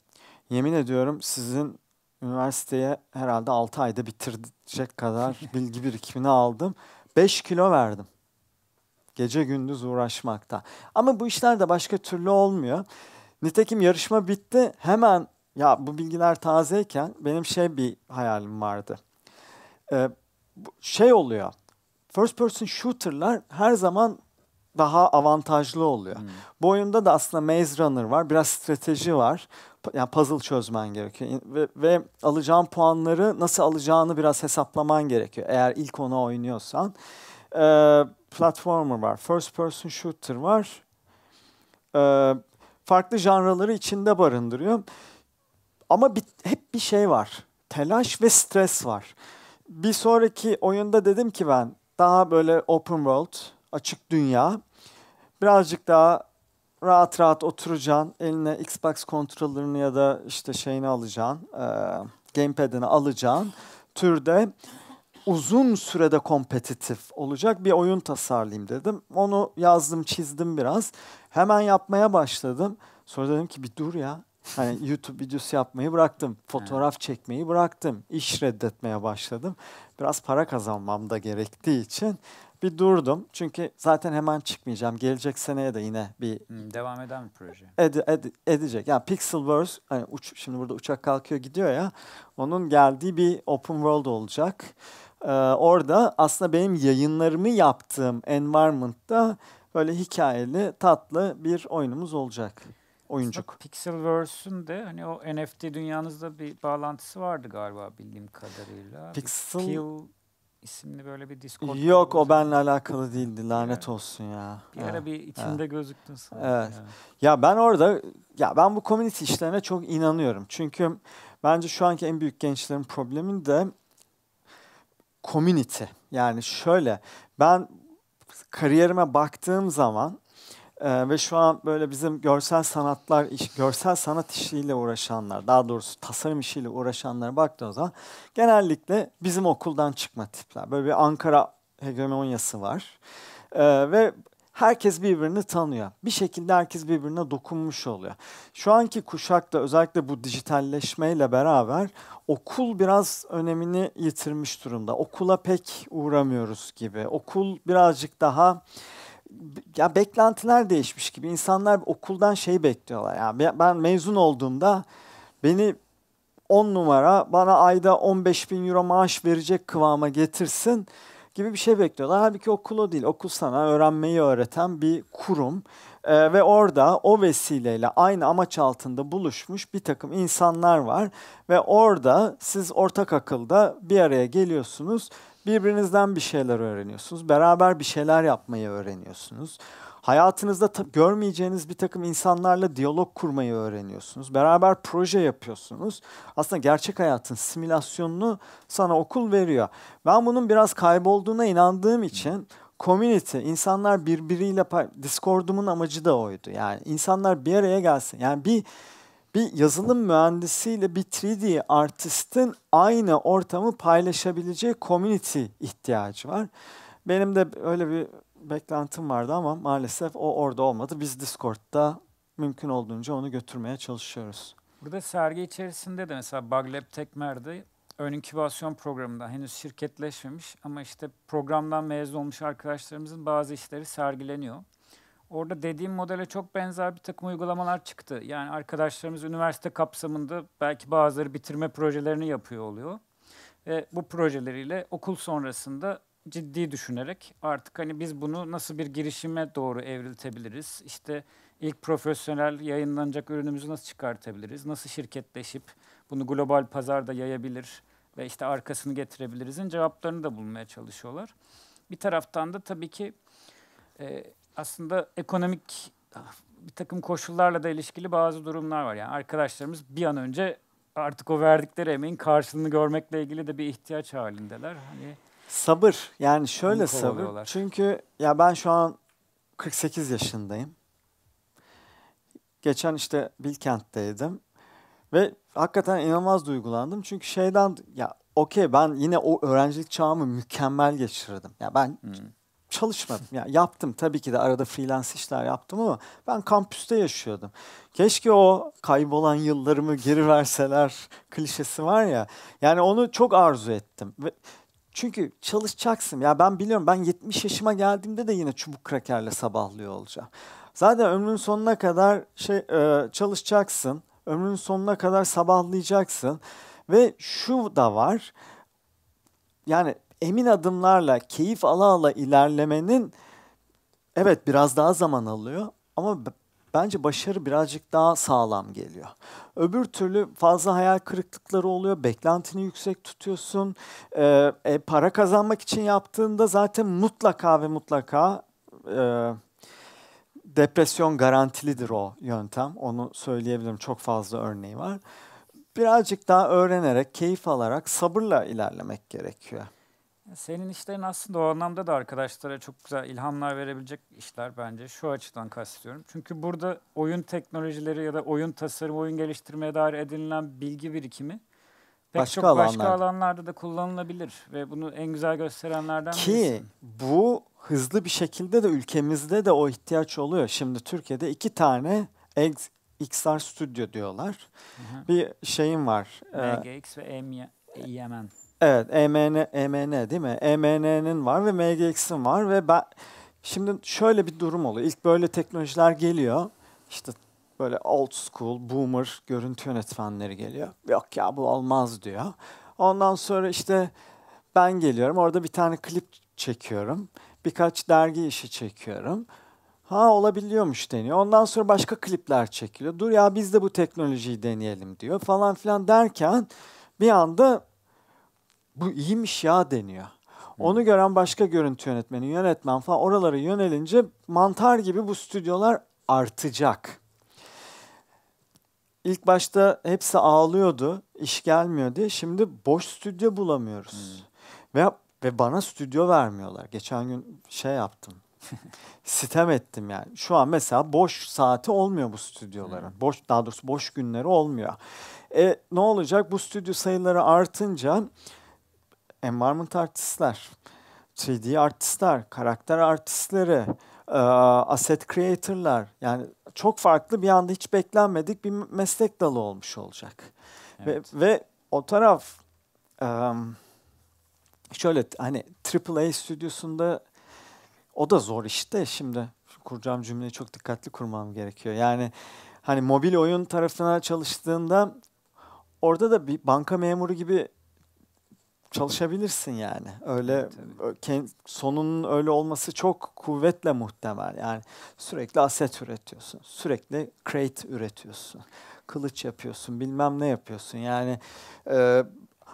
yemin ediyorum sizin üniversiteye herhalde 6 ayda bitirecek kadar bilgi birikimini aldım. 5 kilo verdim. Gece gündüz uğraşmakta. Ama bu işler de başka türlü olmuyor. Nitekim yarışma bitti. Hemen ya bu bilgiler tazeyken benim şey bir hayalim vardı. Ee, şey oluyor first person shooter'lar her zaman daha avantajlı oluyor. Hmm. Bu oyunda da aslında Maze Runner var. Biraz strateji var. Yani puzzle çözmen gerekiyor. Ve, ve alacağın puanları nasıl alacağını biraz hesaplaman gerekiyor. Eğer ilk onu oynuyorsan. Ee, platformer var. First person shooter var. Ee, farklı janraları içinde barındırıyor. Ama bir, hep bir şey var. Telaş ve stres var. Bir sonraki oyunda dedim ki ben daha böyle open world, açık dünya. Birazcık daha rahat rahat oturacaksın. Eline Xbox kontrollerini ya da işte şeyini alacaksın. E, gamepad'ini alacaksın. Türde uzun sürede kompetitif olacak bir oyun tasarlayayım dedim. Onu yazdım, çizdim biraz. Hemen yapmaya başladım. Sonra dedim ki bir dur ya. Hani YouTube videosu yapmayı bıraktım, fotoğraf çekmeyi bıraktım, iş reddetmeye başladım. Biraz para kazanmam da gerektiği için bir durdum. Çünkü zaten hemen çıkmayacağım. Gelecek seneye de yine bir hmm, Devam eden bir proje. ede- ede- edecek. Yani Pixelverse hani uç, şimdi burada uçak kalkıyor gidiyor ya. Onun geldiği bir open world olacak. Ee, orada aslında benim yayınlarımı yaptığım environment'ta böyle hikayeli, tatlı bir oyunumuz olacak oyuncuk. Pixelverse'ün de hani o NFT dünyanızda bir bağlantısı vardı galiba bildiğim kadarıyla. Pixel... Peel isimli böyle bir Discord. Yok o benle alakalı değildi lanet evet. olsun ya. Bir evet. ara bir içinde evet. gözüktün sen. Evet. Ya. ya ben orada ya ben bu community işlerine çok inanıyorum. Çünkü bence şu anki en büyük gençlerin problemi de community. Yani şöyle ben kariyerime baktığım zaman ee, ve şu an böyle bizim görsel sanatlar, iş, görsel sanat işiyle uğraşanlar, daha doğrusu tasarım işiyle uğraşanlara baktığınız zaman genellikle bizim okuldan çıkma tipler. Böyle bir Ankara hegemonyası var. Ee, ve herkes birbirini tanıyor. Bir şekilde herkes birbirine dokunmuş oluyor. Şu anki kuşakta özellikle bu dijitalleşmeyle beraber okul biraz önemini yitirmiş durumda. Okula pek uğramıyoruz gibi. Okul birazcık daha ya beklentiler değişmiş gibi. insanlar okuldan şey bekliyorlar. Yani ben mezun olduğumda beni 10 numara bana ayda 15 bin euro maaş verecek kıvama getirsin gibi bir şey bekliyorlar. Halbuki okul o değil. Okul sana öğrenmeyi öğreten bir kurum. Ee, ve orada o vesileyle aynı amaç altında buluşmuş bir takım insanlar var. Ve orada siz ortak akılda bir araya geliyorsunuz Birbirinizden bir şeyler öğreniyorsunuz. Beraber bir şeyler yapmayı öğreniyorsunuz. Hayatınızda görmeyeceğiniz bir takım insanlarla diyalog kurmayı öğreniyorsunuz. Beraber proje yapıyorsunuz. Aslında gerçek hayatın simülasyonunu sana okul veriyor. Ben bunun biraz kaybolduğuna inandığım için community, insanlar birbiriyle Discord'umun amacı da oydu. Yani insanlar bir araya gelsin. Yani bir bir yazılım mühendisiyle bir 3D artistin aynı ortamı paylaşabileceği community ihtiyacı var. Benim de öyle bir beklentim vardı ama maalesef o orada olmadı. Biz Discord'da mümkün olduğunca onu götürmeye çalışıyoruz. Burada sergi içerisinde de mesela Baglab Tekmer'de ön inkübasyon programında henüz şirketleşmemiş ama işte programdan mezun olmuş arkadaşlarımızın bazı işleri sergileniyor. Orada dediğim modele çok benzer bir takım uygulamalar çıktı. Yani arkadaşlarımız üniversite kapsamında belki bazıları bitirme projelerini yapıyor oluyor. E, bu projeleriyle okul sonrasında ciddi düşünerek artık hani biz bunu nasıl bir girişime doğru evriltebiliriz? İşte ilk profesyonel yayınlanacak ürünümüzü nasıl çıkartabiliriz? Nasıl şirketleşip bunu global pazarda yayabilir ve işte arkasını getirebiliriz'in cevaplarını da bulmaya çalışıyorlar. Bir taraftan da tabii ki e, aslında ekonomik ah, bir takım koşullarla da ilişkili bazı durumlar var. Yani arkadaşlarımız bir an önce artık o verdikleri emeğin karşılığını görmekle ilgili de bir ihtiyaç halindeler. Hani sabır yani şöyle sabır. Çünkü ya ben şu an 48 yaşındayım. Geçen işte Bilkent'teydim ve hakikaten inanılmaz duygulandım. Çünkü şeyden ya okey ben yine o öğrencilik çağımı mükemmel geçirdim. Ya ben hmm çalışmadım. yani yaptım tabii ki de arada freelance işler yaptım ama ben kampüste yaşıyordum. Keşke o kaybolan yıllarımı geri verseler klişesi var ya. Yani onu çok arzu ettim. Ve çünkü çalışacaksın. Ya ben biliyorum ben 70 yaşıma geldiğimde de yine çubuk krakerle sabahlıyor olacağım. Zaten ömrün sonuna kadar şey e, çalışacaksın. Ömrün sonuna kadar sabahlayacaksın. Ve şu da var. Yani emin adımlarla, keyif ala ala ilerlemenin evet biraz daha zaman alıyor ama bence başarı birazcık daha sağlam geliyor. Öbür türlü fazla hayal kırıklıkları oluyor, beklentini yüksek tutuyorsun. e, para kazanmak için yaptığında zaten mutlaka ve mutlaka e, depresyon garantilidir o yöntem. Onu söyleyebilirim. Çok fazla örneği var. Birazcık daha öğrenerek, keyif alarak, sabırla ilerlemek gerekiyor. Senin işlerin aslında o anlamda da arkadaşlara çok güzel ilhamlar verebilecek işler bence. Şu açıdan kastediyorum. Çünkü burada oyun teknolojileri ya da oyun tasarım, oyun geliştirmeye dair edinilen bilgi birikimi pek başka çok alanlarda. başka alanlarda da kullanılabilir ve bunu en güzel gösterenlerden ki birisi. bu hızlı bir şekilde de ülkemizde de o ihtiyaç oluyor. Şimdi Türkiye'de iki tane ex, XR Studio diyorlar. Hı hı. Bir şeyim var. MGX e, ve EMN. Evet EMN, EMN değil mi? EMN'nin var ve MGX'in var ve ben şimdi şöyle bir durum oluyor. İlk böyle teknolojiler geliyor. İşte böyle old school boomer görüntü yönetmenleri geliyor. Yok ya bu olmaz diyor. Ondan sonra işte ben geliyorum. Orada bir tane klip çekiyorum. Birkaç dergi işi çekiyorum. Ha olabiliyormuş deniyor. Ondan sonra başka klipler çekiliyor. Dur ya biz de bu teknolojiyi deneyelim diyor falan filan derken bir anda bu iyiymiş ya deniyor. Onu gören başka görüntü yönetmeni, yönetmen falan oralara yönelince mantar gibi bu stüdyolar artacak. İlk başta hepsi ağlıyordu, iş gelmiyor diye. Şimdi boş stüdyo bulamıyoruz. Hmm. Ve ve bana stüdyo vermiyorlar. Geçen gün şey yaptım. sitem ettim yani. Şu an mesela boş saati olmuyor bu stüdyoların. Hmm. Boş daha doğrusu boş günleri olmuyor. E ne olacak? Bu stüdyo sayıları artınca environment artistler, 3D artistler, karakter artistleri, e, asset creator'lar yani çok farklı bir anda hiç beklenmedik bir meslek dalı olmuş olacak. Evet. Ve, ve o taraf e, şöyle hani AAA stüdyosunda o da zor işte şimdi kuracağım cümleyi çok dikkatli kurmam gerekiyor. Yani hani mobil oyun tarafına çalıştığında orada da bir banka memuru gibi çalışabilirsin yani. Öyle Tabii. sonunun öyle olması çok kuvvetle muhtemel. Yani sürekli aset üretiyorsun. Sürekli crate üretiyorsun. Kılıç yapıyorsun, bilmem ne yapıyorsun. Yani e,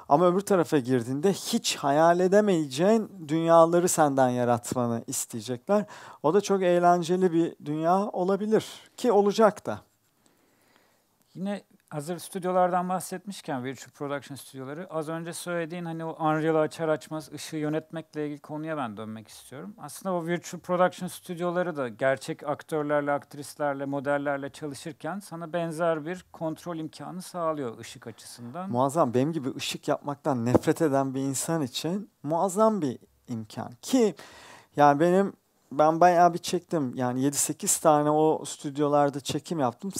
ama öbür tarafa girdiğinde hiç hayal edemeyeceğin dünyaları senden yaratmanı isteyecekler. O da çok eğlenceli bir dünya olabilir ki olacak da. Yine Hazır stüdyolardan bahsetmişken Virtual Production stüdyoları az önce söylediğin hani o Unreal'ı açar açmaz ışığı yönetmekle ilgili konuya ben dönmek istiyorum. Aslında o Virtual Production stüdyoları da gerçek aktörlerle, aktrislerle, modellerle çalışırken sana benzer bir kontrol imkanı sağlıyor ışık açısından. Muazzam benim gibi ışık yapmaktan nefret eden bir insan için muazzam bir imkan ki yani benim ben bayağı bir çektim. Yani 7-8 tane o stüdyolarda çekim yaptım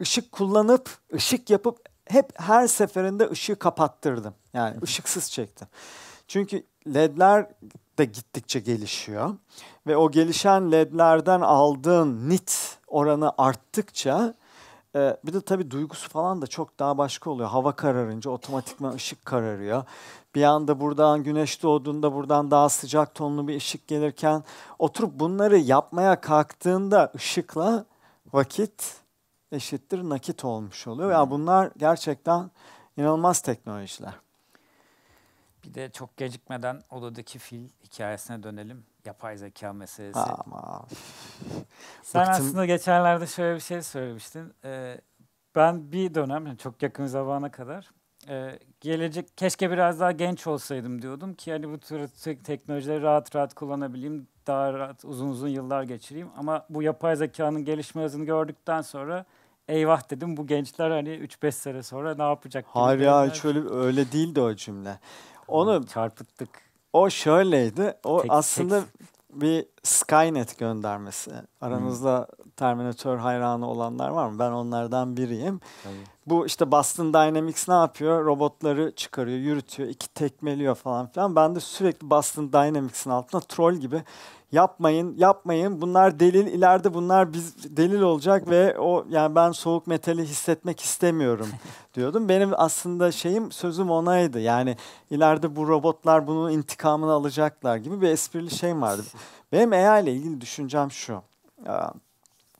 ışık kullanıp, ışık yapıp hep her seferinde ışığı kapattırdım. Yani ışıksız çektim. Çünkü ledler de gittikçe gelişiyor. Ve o gelişen ledlerden aldığın nit oranı arttıkça e, bir de tabii duygusu falan da çok daha başka oluyor. Hava kararınca otomatikman ışık kararıyor. Bir anda buradan güneş doğduğunda buradan daha sıcak tonlu bir ışık gelirken oturup bunları yapmaya kalktığında ışıkla vakit eşittir nakit olmuş oluyor. Ya yani hmm. bunlar gerçekten inanılmaz teknolojiler. Bir de çok gecikmeden odadaki fil hikayesine dönelim. Yapay zeka meselesi. Ama. Sen Bıktım. aslında geçenlerde şöyle bir şey söylemiştin. Ee, ben bir dönem, çok yakın zamana kadar e, gelecek keşke biraz daha genç olsaydım diyordum ki yani bu tür te- teknolojileri rahat rahat kullanabileyim, daha rahat uzun uzun yıllar geçireyim. Ama bu yapay zekanın gelişme hızını gördükten sonra eyvah dedim bu gençler hani 3-5 sene sonra ne yapacak? Hayır ya hiç öyle, öyle değildi o cümle. Onu çarpıttık. O şöyleydi. O tek, aslında tek. bir Skynet göndermesi. Aranızda Terminator hayranı olanlar var mı? Ben onlardan biriyim. Tabii. Bu işte Boston Dynamics ne yapıyor? Robotları çıkarıyor, yürütüyor, iki tekmeliyor falan filan. Ben de sürekli Boston Dynamics'in altında troll gibi yapmayın, yapmayın. Bunlar delil, ileride bunlar biz delil olacak ve o yani ben soğuk metali hissetmek istemiyorum diyordum. Benim aslında şeyim sözüm onaydı. Yani ileride bu robotlar bunun intikamını alacaklar gibi bir esprili şeyim vardı. Benim AI ile ilgili düşüncem şu.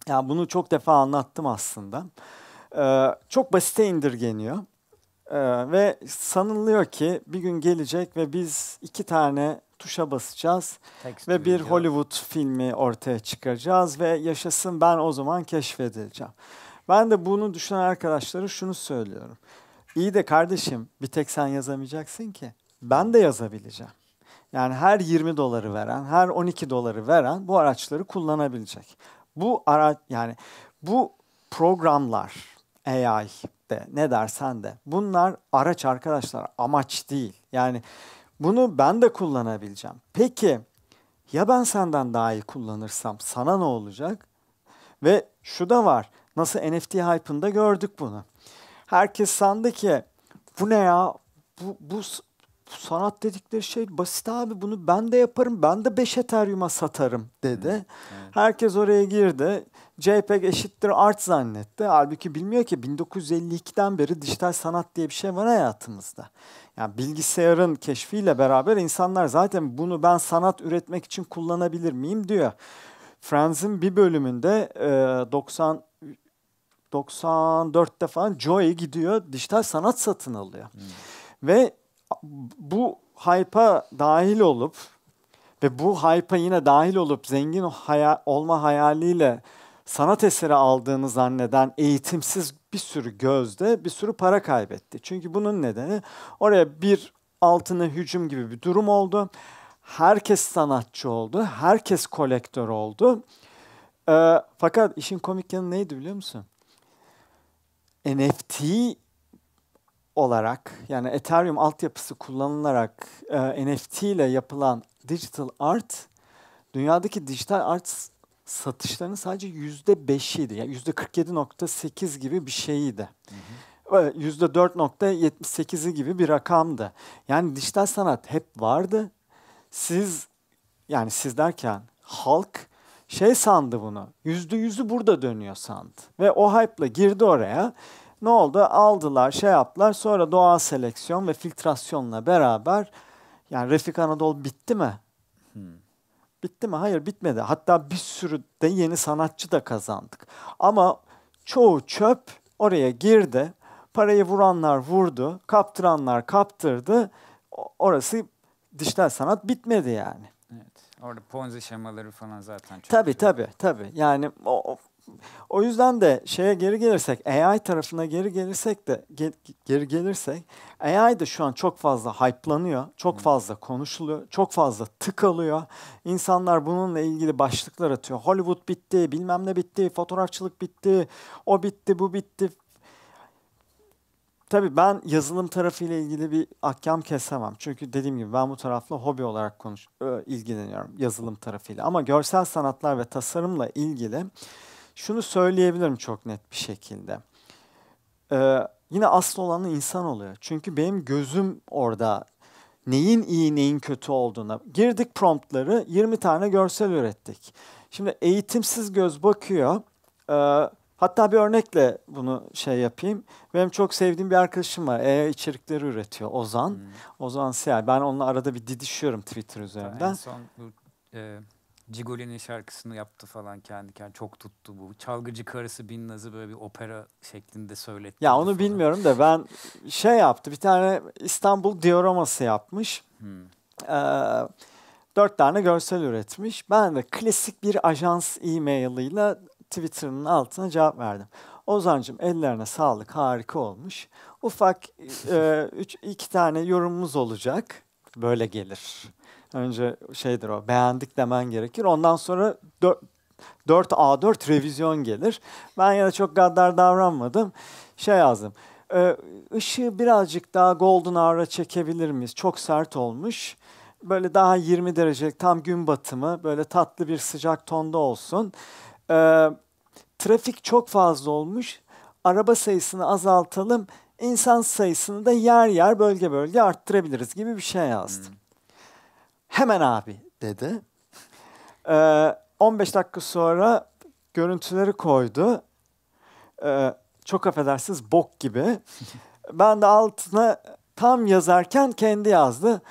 Ya bunu çok defa anlattım aslında. Ee, çok basite indirgeniyor. Ee, ve sanılıyor ki bir gün gelecek ve biz iki tane tuşa basacağız Text ve bir Hollywood filmi ortaya çıkaracağız ve yaşasın ben o zaman keşfedileceğim. Ben de bunu düşünen arkadaşlara şunu söylüyorum. İyi de kardeşim bir tek sen yazamayacaksın ki. Ben de yazabileceğim. Yani her 20 doları veren, her 12 doları veren bu araçları kullanabilecek. Bu ara yani bu programlar AI de ne dersen de bunlar araç arkadaşlar amaç değil. Yani bunu ben de kullanabileceğim. Peki ya ben senden daha iyi kullanırsam sana ne olacak? Ve şu da var. Nasıl NFT hype'ında gördük bunu. Herkes sandı ki bu ne ya? Bu, bu, sanat dedikleri şey basit abi bunu ben de yaparım ben de 5 Ethereum'a satarım dedi. Evet. Herkes oraya girdi. JPEG eşittir art zannetti. Halbuki bilmiyor ki 1952'den beri dijital sanat diye bir şey var hayatımızda. Yani bilgisayarın keşfiyle beraber insanlar zaten bunu ben sanat üretmek için kullanabilir miyim diyor. Friends'in bir bölümünde 90 e, 94'te falan Joey gidiyor dijital sanat satın alıyor. Hmm. Ve bu hype'a dahil olup ve bu hype'a yine dahil olup zengin haya, olma hayaliyle sanat eseri aldığını zanneden eğitimsiz bir sürü gözde bir sürü para kaybetti. Çünkü bunun nedeni oraya bir altına hücum gibi bir durum oldu. Herkes sanatçı oldu. Herkes kolektör oldu. E, fakat işin komik yanı neydi biliyor musun? NFT olarak yani Ethereum altyapısı kullanılarak e, NFT ile yapılan digital art dünyadaki dijital art satışlarının sadece yüzde beşiydi. Yani yüzde 47.8 gibi bir şeydi. Yüzde 4.78'i gibi bir rakamdı. Yani dijital sanat hep vardı. Siz yani siz derken halk şey sandı bunu. Yüzde yüzü burada dönüyor sandı. Ve o hype'la girdi oraya. Ne oldu? Aldılar, şey yaptılar. Sonra doğal seleksiyon ve filtrasyonla beraber yani Refik Anadolu bitti mi? Hmm. Bitti mi? Hayır bitmedi. Hatta bir sürü de yeni sanatçı da kazandık. Ama çoğu çöp oraya girdi. Parayı vuranlar vurdu, kaptıranlar kaptırdı. Orası dijital sanat bitmedi yani. Evet. Orada ponzi şemaları falan zaten çok. Tabii güzel. tabii tabii. Yani o, o yüzden de şeye geri gelirsek, AI tarafına geri gelirsek de ge, geri gelirsek, AI de şu an çok fazla hype'lanıyor, çok fazla konuşuluyor, çok fazla tık alıyor. İnsanlar bununla ilgili başlıklar atıyor. Hollywood bitti, bilmem ne bitti, fotoğrafçılık bitti, o bitti, bu bitti. Tabii ben yazılım tarafıyla ilgili bir ahkam kesemem. Çünkü dediğim gibi ben bu tarafla hobi olarak konuş ilgileniyorum yazılım tarafıyla. Ama görsel sanatlar ve tasarımla ilgili şunu söyleyebilirim çok net bir şekilde. Ee, yine asıl olanı insan oluyor. Çünkü benim gözüm orada neyin iyi neyin kötü olduğuna. Girdik promptları 20 tane görsel ürettik. Şimdi eğitimsiz göz bakıyor. Ee, hatta bir örnekle bunu şey yapayım. Benim çok sevdiğim bir arkadaşım var. E içerikleri üretiyor Ozan. Hmm. Ozan Siyah. Ben onunla arada bir didişiyorum Twitter üzerinden. En son bu e, Cigoli'nin şarkısını yaptı falan kendi kendi çok tuttu bu. Çalgıcı karısı Binnaz'ı böyle bir opera şeklinde söyletti. Ya onu falan. bilmiyorum da ben şey yaptı bir tane İstanbul dioraması yapmış. Hmm. Ee, dört tane görsel üretmiş. Ben de klasik bir ajans e-mailıyla Twitter'ın altına cevap verdim. Ozancım ellerine sağlık harika olmuş. Ufak e, üç, iki tane yorumumuz olacak. Böyle gelir. Önce şeydir o beğendik demen gerekir. Ondan sonra 4, a 4 revizyon gelir. Ben ya da çok gaddar davranmadım. Şey yazdım. E, ışığı birazcık daha golden hour'a çekebilir miyiz? Çok sert olmuş. Böyle daha 20 derecelik tam gün batımı böyle tatlı bir sıcak tonda olsun. E, trafik çok fazla olmuş. Araba sayısını azaltalım. İnsan sayısını da yer yer bölge bölge arttırabiliriz gibi bir şey yazdım. Hmm. Hemen abi dedi. Ee, 15 dakika sonra görüntüleri koydu. Ee, çok affedersiniz bok gibi. ben de altına tam yazarken kendi yazdı.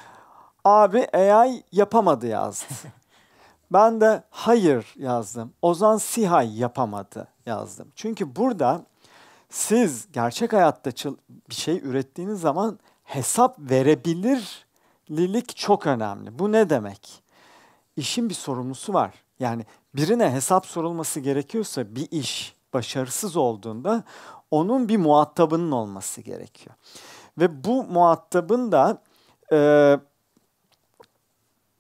Abi AI yapamadı yazdı. ben de hayır yazdım. Ozan Sihay yapamadı yazdım. Çünkü burada siz gerçek hayatta bir şey ürettiğiniz zaman hesap verebilir lilik çok önemli. Bu ne demek? İşin bir sorumlusu var. Yani birine hesap sorulması gerekiyorsa bir iş başarısız olduğunda onun bir muhatabının olması gerekiyor. Ve bu muhatabın da e,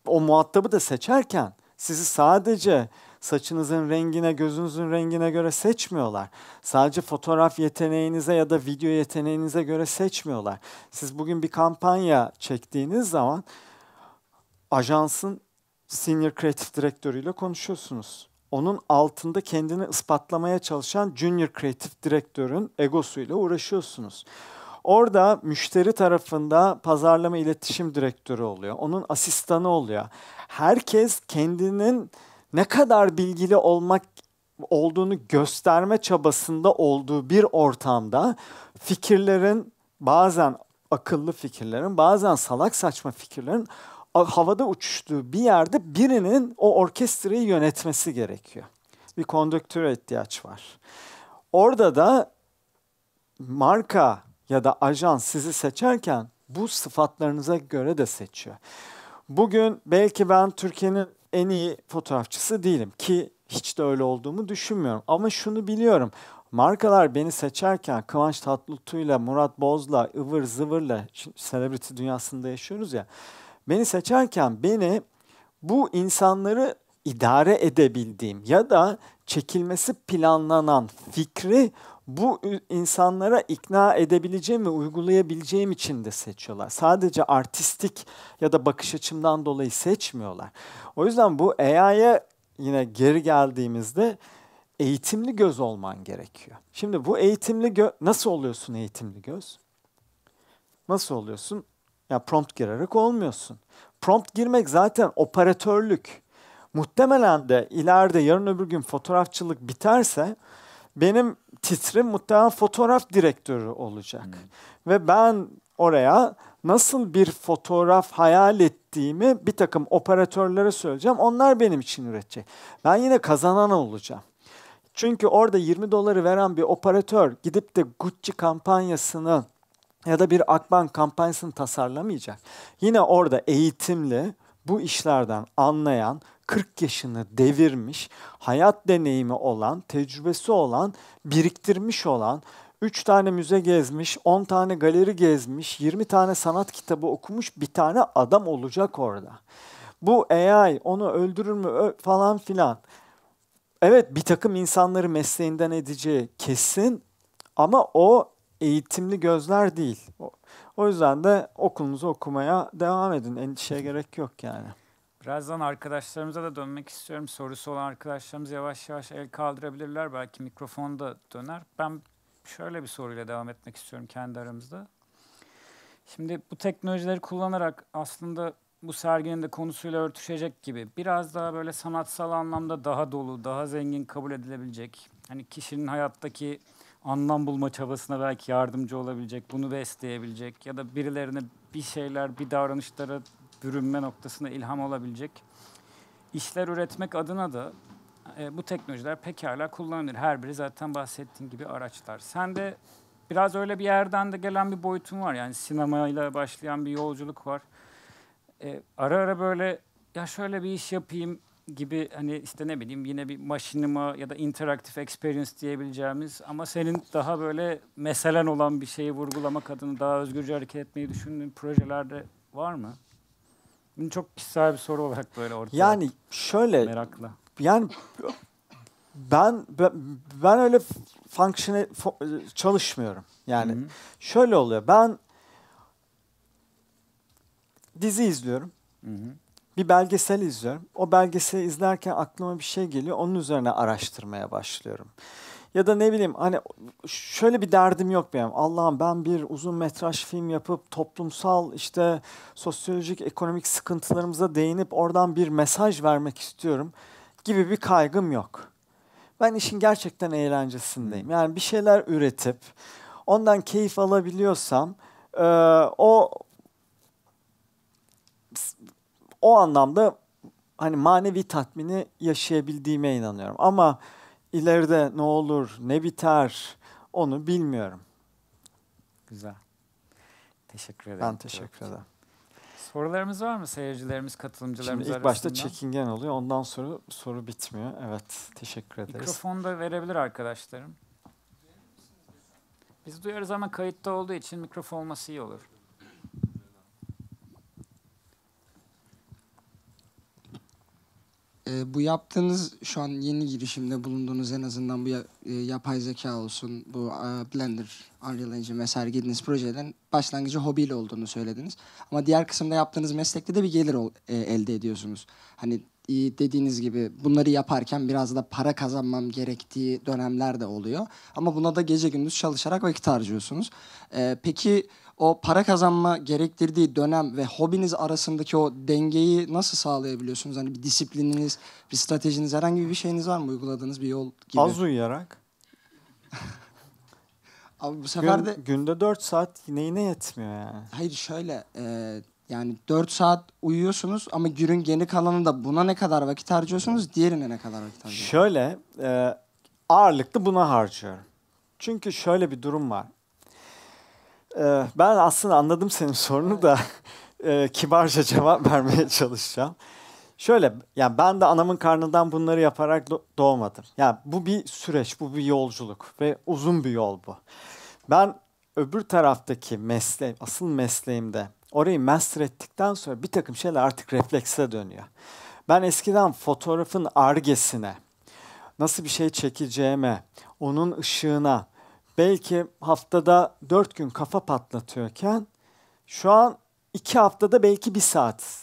o muhatabı da seçerken sizi sadece saçınızın rengine, gözünüzün rengine göre seçmiyorlar. Sadece fotoğraf yeteneğinize ya da video yeteneğinize göre seçmiyorlar. Siz bugün bir kampanya çektiğiniz zaman ajansın senior kreatif direktörüyle konuşuyorsunuz. Onun altında kendini ispatlamaya çalışan junior kreatif direktörün egosuyla uğraşıyorsunuz. Orada müşteri tarafında pazarlama iletişim direktörü oluyor. Onun asistanı oluyor. Herkes kendinin ne kadar bilgili olmak olduğunu gösterme çabasında olduğu bir ortamda fikirlerin bazen akıllı fikirlerin bazen salak saçma fikirlerin havada uçuştuğu bir yerde birinin o orkestrayı yönetmesi gerekiyor. Bir konduktöre ihtiyaç var. Orada da marka ya da ajan sizi seçerken bu sıfatlarınıza göre de seçiyor. Bugün belki ben Türkiye'nin en iyi fotoğrafçısı değilim ki hiç de öyle olduğumu düşünmüyorum. Ama şunu biliyorum. Markalar beni seçerken Kıvanç Tatlıtuğ'la, Murat Boz'la, ıvır zıvırla, celebrity dünyasında yaşıyoruz ya. Beni seçerken beni bu insanları idare edebildiğim ya da çekilmesi planlanan fikri bu insanlara ikna edebileceğim ve uygulayabileceğim için de seçiyorlar. Sadece artistik ya da bakış açımdan dolayı seçmiyorlar. O yüzden bu AI'ye yine geri geldiğimizde eğitimli göz olman gerekiyor. Şimdi bu eğitimli göz nasıl oluyorsun eğitimli göz? Nasıl oluyorsun? Ya prompt girerek olmuyorsun. Prompt girmek zaten operatörlük. Muhtemelen de ileride yarın öbür gün fotoğrafçılık biterse benim titri muhtemelen fotoğraf direktörü olacak. Hmm. Ve ben oraya nasıl bir fotoğraf hayal ettiğimi bir takım operatörlere söyleyeceğim. Onlar benim için üretecek. Ben yine kazanan olacağım. Çünkü orada 20 doları veren bir operatör gidip de Gucci kampanyasını ya da bir Akbank kampanyasını tasarlamayacak. Yine orada eğitimli bu işlerden anlayan, 40 yaşını devirmiş, hayat deneyimi olan, tecrübesi olan, biriktirmiş olan, 3 tane müze gezmiş, 10 tane galeri gezmiş, 20 tane sanat kitabı okumuş bir tane adam olacak orada. Bu AI onu öldürür mü falan filan. Evet bir takım insanları mesleğinden edeceği kesin ama o eğitimli gözler değil. O yüzden de okulunuzu okumaya devam edin. Endişeye gerek yok yani. Birazdan arkadaşlarımıza da dönmek istiyorum. Sorusu olan arkadaşlarımız yavaş yavaş el kaldırabilirler. Belki mikrofon da döner. Ben şöyle bir soruyla devam etmek istiyorum kendi aramızda. Şimdi bu teknolojileri kullanarak aslında bu serginin de konusuyla örtüşecek gibi biraz daha böyle sanatsal anlamda daha dolu, daha zengin kabul edilebilecek. Hani kişinin hayattaki anlam bulma çabasına belki yardımcı olabilecek, bunu besleyebilecek ya da birilerine bir şeyler, bir davranışlara bürünme noktasında ilham olabilecek işler üretmek adına da e, bu teknolojiler pekala kullanılır. Her biri zaten bahsettiğim gibi araçlar. Sen de biraz öyle bir yerden de gelen bir boyutun var. Yani sinemayla başlayan bir yolculuk var. E, ara ara böyle ya şöyle bir iş yapayım gibi hani işte ne bileyim yine bir maşinima ya da interaktif experience diyebileceğimiz ama senin daha böyle meselen olan bir şeyi vurgulamak adına daha özgürce hareket etmeyi düşündüğün projelerde var mı? Bunu çok kişisel bir soru olarak böyle ortaya. Yani şöyle. Merakla. Yani ben ben öyle function çalışmıyorum. Yani Hı-hı. şöyle oluyor. Ben dizi izliyorum. Hı-hı. Bir belgesel izliyorum. O belgeseli izlerken aklıma bir şey geliyor. Onun üzerine araştırmaya başlıyorum. Ya da ne bileyim hani şöyle bir derdim yok benim. Allah'ım ben bir uzun metraj film yapıp toplumsal işte sosyolojik ekonomik sıkıntılarımıza değinip oradan bir mesaj vermek istiyorum gibi bir kaygım yok. Ben işin gerçekten eğlencesindeyim. Yani bir şeyler üretip ondan keyif alabiliyorsam e, o o anlamda hani manevi tatmini yaşayabildiğime inanıyorum. Ama ileride ne olur, ne biter onu bilmiyorum. Güzel. Teşekkür ederim. Ben teşekkür ederim. Sorularımız var mı seyircilerimiz, katılımcılarımız Şimdi ilk arasında? başta çekingen oluyor. Ondan sonra soru bitmiyor. Evet, teşekkür ederiz. Mikrofonu da verebilir arkadaşlarım. Biz duyarız ama kayıtta olduğu için mikrofon olması iyi olur. E, bu yaptığınız şu an yeni girişimde bulunduğunuz en azından bu ya, e, yapay zeka olsun, bu e, Blender, Unreal Engine vesaire girdiğiniz projeden başlangıcı hobiyle olduğunu söylediniz. Ama diğer kısımda yaptığınız meslekte de bir gelir ol, e, elde ediyorsunuz. Hani e, dediğiniz gibi bunları yaparken biraz da para kazanmam gerektiği dönemler de oluyor. Ama buna da gece gündüz çalışarak vakit harcıyorsunuz. E, peki o para kazanma gerektirdiği dönem ve hobiniz arasındaki o dengeyi nasıl sağlayabiliyorsunuz? Hani bir disiplininiz, bir stratejiniz, herhangi bir şeyiniz var mı uyguladığınız bir yol gibi? Az uyuyarak. Abi bu sefer Gün, de... Günde 4 saat neyine yetmiyor yani? Hayır şöyle... E, yani 4 saat uyuyorsunuz ama günün geri kalanında buna ne kadar vakit harcıyorsunuz, diğerine ne kadar vakit harcıyorsunuz? Şöyle, e, ağırlıklı buna harcıyorum. Çünkü şöyle bir durum var. Ee, ben aslında anladım senin sorunu da e, kibarca cevap vermeye çalışacağım. Şöyle yani ben de anamın karnından bunları yaparak doğmadım. Yani bu bir süreç, bu bir yolculuk ve uzun bir yol bu. Ben öbür taraftaki mesleğim, asıl mesleğimde orayı master ettikten sonra bir takım şeyler artık reflekse dönüyor. Ben eskiden fotoğrafın argesine, nasıl bir şey çekeceğime, onun ışığına, belki haftada dört gün kafa patlatıyorken şu an iki haftada belki bir saat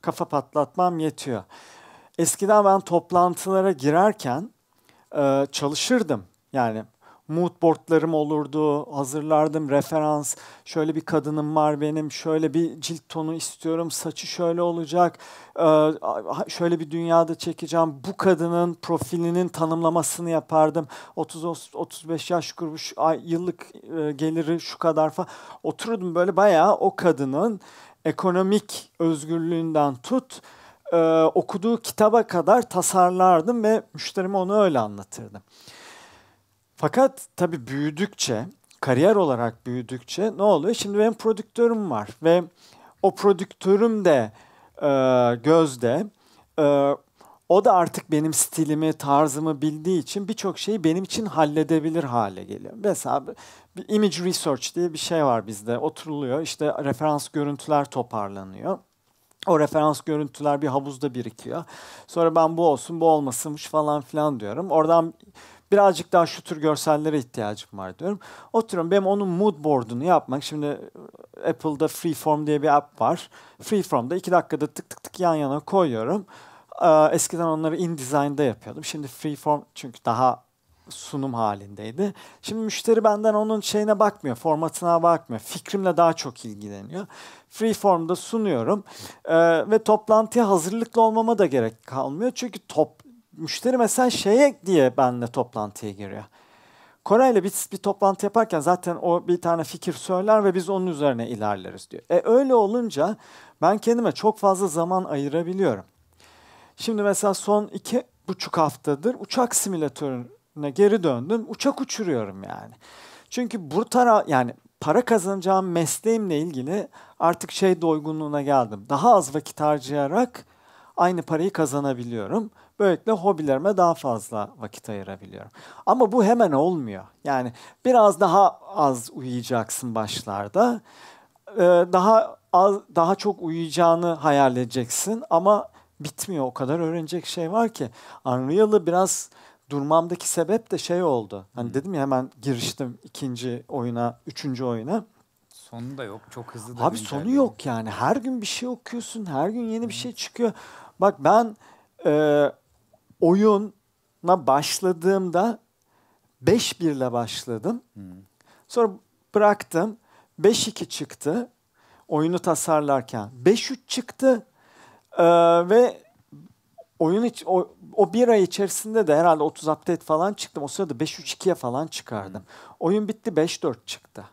kafa patlatmam yetiyor. Eskiden ben toplantılara girerken çalışırdım. Yani Mood boardlarım olurdu. Hazırlardım referans. Şöyle bir kadınım var benim. Şöyle bir cilt tonu istiyorum. Saçı şöyle olacak. Ee, şöyle bir dünyada çekeceğim. Bu kadının profilinin tanımlamasını yapardım. 30-35 yaş grubu yıllık e, geliri şu kadar falan. Otururdum böyle bayağı o kadının ekonomik özgürlüğünden tut e, okuduğu kitaba kadar tasarlardım ve müşterime onu öyle anlatırdım. Fakat tabii büyüdükçe, kariyer olarak büyüdükçe ne oluyor? Şimdi benim prodüktörüm var ve o prodüktörüm de e, gözde e, o da artık benim stilimi, tarzımı bildiği için birçok şeyi benim için halledebilir hale geliyor. Mesela bir image research diye bir şey var bizde. Oturuluyor işte referans görüntüler toparlanıyor. O referans görüntüler bir havuzda birikiyor. Sonra ben bu olsun bu olmasınmış falan filan diyorum. Oradan birazcık daha şu tür görsellere ihtiyacım var diyorum. Oturuyorum benim onun mood board'unu yapmak. Şimdi e, Apple'da Freeform diye bir app var. Freeform'da iki dakikada tık tık tık yan yana koyuyorum. Ee, eskiden onları InDesign'da yapıyordum. Şimdi Freeform çünkü daha sunum halindeydi. Şimdi müşteri benden onun şeyine bakmıyor, formatına bakmıyor. Fikrimle daha çok ilgileniyor. Freeform'da sunuyorum ee, ve toplantıya hazırlıklı olmama da gerek kalmıyor. Çünkü top müşteri mesela şeye diye benle toplantıya giriyor. Koray ile biz bir toplantı yaparken zaten o bir tane fikir söyler ve biz onun üzerine ilerleriz diyor. E öyle olunca ben kendime çok fazla zaman ayırabiliyorum. Şimdi mesela son iki buçuk haftadır uçak simülatörüne geri döndüm. Uçak uçuruyorum yani. Çünkü bu tara yani para kazanacağım mesleğimle ilgili artık şey doygunluğuna geldim. Daha az vakit harcayarak aynı parayı kazanabiliyorum. Böylelikle hobilerime daha fazla vakit ayırabiliyorum. Ama bu hemen olmuyor. Yani biraz daha az uyuyacaksın başlarda. Ee, daha az, daha çok uyuyacağını hayal edeceksin ama bitmiyor. O kadar öğrenecek şey var ki. Unreal'ı biraz durmamdaki sebep de şey oldu. Hani dedim ya hemen giriştim ikinci oyuna, üçüncü oyuna. Sonu da yok. Çok hızlı da Abi sonu yok yani. Her gün bir şey okuyorsun. Her gün yeni bir şey çıkıyor. Bak ben e, oyuna başladığımda 5-1 ile başladım. Hmm. Sonra bıraktım. 5-2 çıktı oyunu tasarlarken. 5-3 çıktı ee, ve oyun iç, o, o bir ay içerisinde de herhalde 30 update falan çıktım. O sırada 5-3-2'ye falan çıkardım. Hmm. Oyun bitti 5-4 çıktı.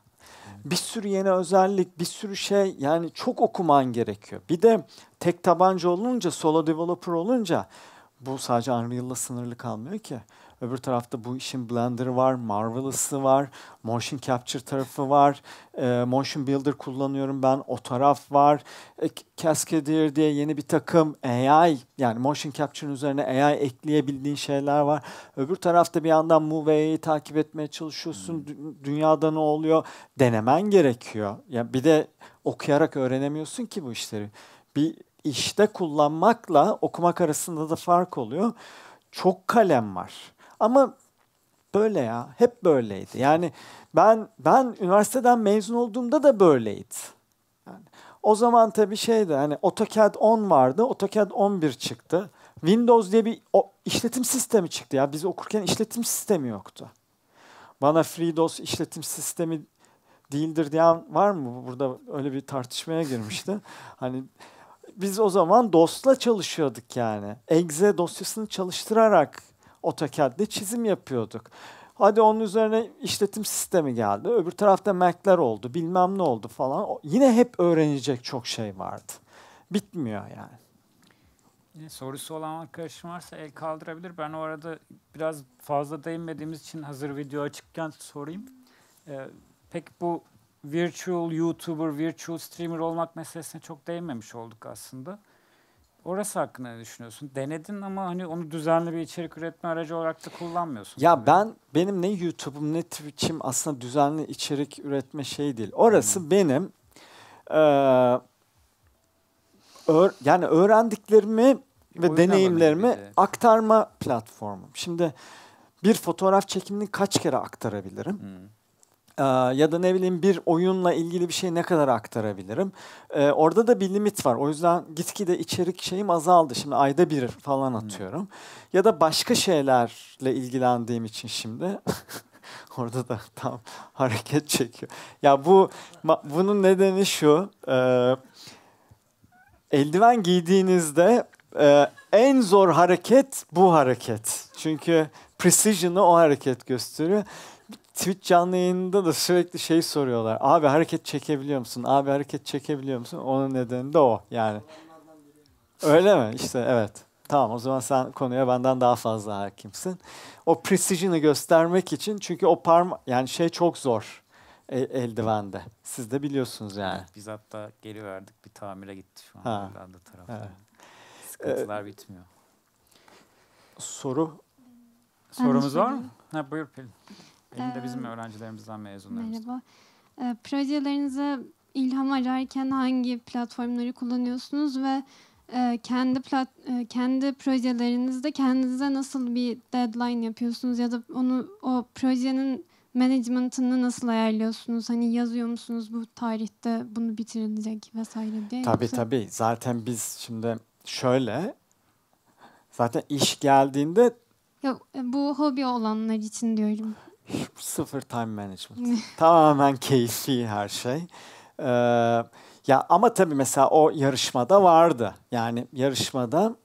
Hmm. Bir sürü yeni özellik, bir sürü şey yani çok okuman gerekiyor. Bir de tek tabanca olunca, solo developer olunca bu sadece Unreal'la sınırlı kalmıyor ki. Öbür tarafta bu işin Blender'ı var, Marvelous'ı var, Motion Capture tarafı var, e, Motion Builder kullanıyorum ben, o taraf var. E, ee, Cascadeer diye yeni bir takım AI, yani Motion Capture'ın üzerine AI ekleyebildiğin şeyler var. Öbür tarafta bir yandan Move AI'yi takip etmeye çalışıyorsun, hmm. dü- dünyada ne oluyor denemen gerekiyor. Ya yani bir de okuyarak öğrenemiyorsun ki bu işleri. Bir işte kullanmakla okumak arasında da fark oluyor. Çok kalem var. Ama böyle ya. Hep böyleydi. Yani ben ben üniversiteden mezun olduğumda da böyleydi. Yani o zaman tabii şeydi hani AutoCAD 10 vardı. AutoCAD 11 çıktı. Windows diye bir o, işletim sistemi çıktı ya. Biz okurken işletim sistemi yoktu. Bana FreeDOS işletim sistemi değildir diyen var mı? Burada öyle bir tartışmaya girmişti. hani biz o zaman DOS'la çalışıyorduk yani. Exe dosyasını çalıştırarak AutoCAD'de çizim yapıyorduk. Hadi onun üzerine işletim sistemi geldi. Öbür tarafta Mac'ler oldu, bilmem ne oldu falan. Yine hep öğrenecek çok şey vardı. Bitmiyor yani. Yine sorusu olan arkadaşım varsa el kaldırabilir. Ben o arada biraz fazla değinmediğimiz için hazır video açıkken sorayım. Ee, pek bu virtual YouTuber, virtual streamer olmak meselesine çok değinmemiş olduk aslında. Orası hakkında ne düşünüyorsun? Denedin ama hani onu düzenli bir içerik üretme aracı olarak da kullanmıyorsun. Ya tabii. ben benim ne YouTube'um ne Twitch'im aslında düzenli içerik üretme şey değil. Orası hmm. benim e, öğ, yani öğrendiklerimi ve Oyun deneyimlerimi aktarma platformum. Şimdi bir fotoğraf çekimini kaç kere aktarabilirim? Hmm ee, ya da ne bileyim bir oyunla ilgili bir şeyi ne kadar aktarabilirim? Ee, orada da bir limit var. O yüzden gitgide içerik şeyim azaldı. Şimdi ayda bir falan hmm. atıyorum. Hmm. Ya da başka şeylerle ilgilendiğim için şimdi orada da tam hareket çekiyor. Ya bu bunun nedeni şu. E, eldiven giydiğinizde e, en zor hareket bu hareket. Çünkü precision'ı o hareket gösteriyor. Twitch canlı yayında da sürekli şey soruyorlar. Abi hareket çekebiliyor musun? Abi hareket çekebiliyor musun? Onun nedeni de o yani. Öyle mi? İşte evet. Tamam o zaman sen konuya benden daha fazla hakimsin. O precision'ı göstermek için çünkü o parma yani şey çok zor e- eldivende. Siz de biliyorsunuz yani. Biz hatta geri verdik bir tamire gitti şu an ha. Hollanda tarafta. Evet. Sıkıntılar ee, bitmiyor. Soru? Sorumuz var mı? Ha, buyur Pelin. Benim de bizim öğrencilerimizden mezunlarımız. Merhaba. E, projelerinize ilham ararken hangi platformları kullanıyorsunuz ve e, kendi plat, e, kendi projelerinizde kendinize nasıl bir deadline yapıyorsunuz ya da onu o projenin management'ını nasıl ayarlıyorsunuz? Hani yazıyor musunuz bu tarihte bunu bitirilecek vesaire diye? Tabii yoksa... tabii. Zaten biz şimdi şöyle zaten iş geldiğinde Yok, e, bu hobi olanlar için diyorum. Sıfır time management. Tamamen keyfi her şey. Ee, ya ama tabii mesela o yarışmada vardı. Yani yarışmada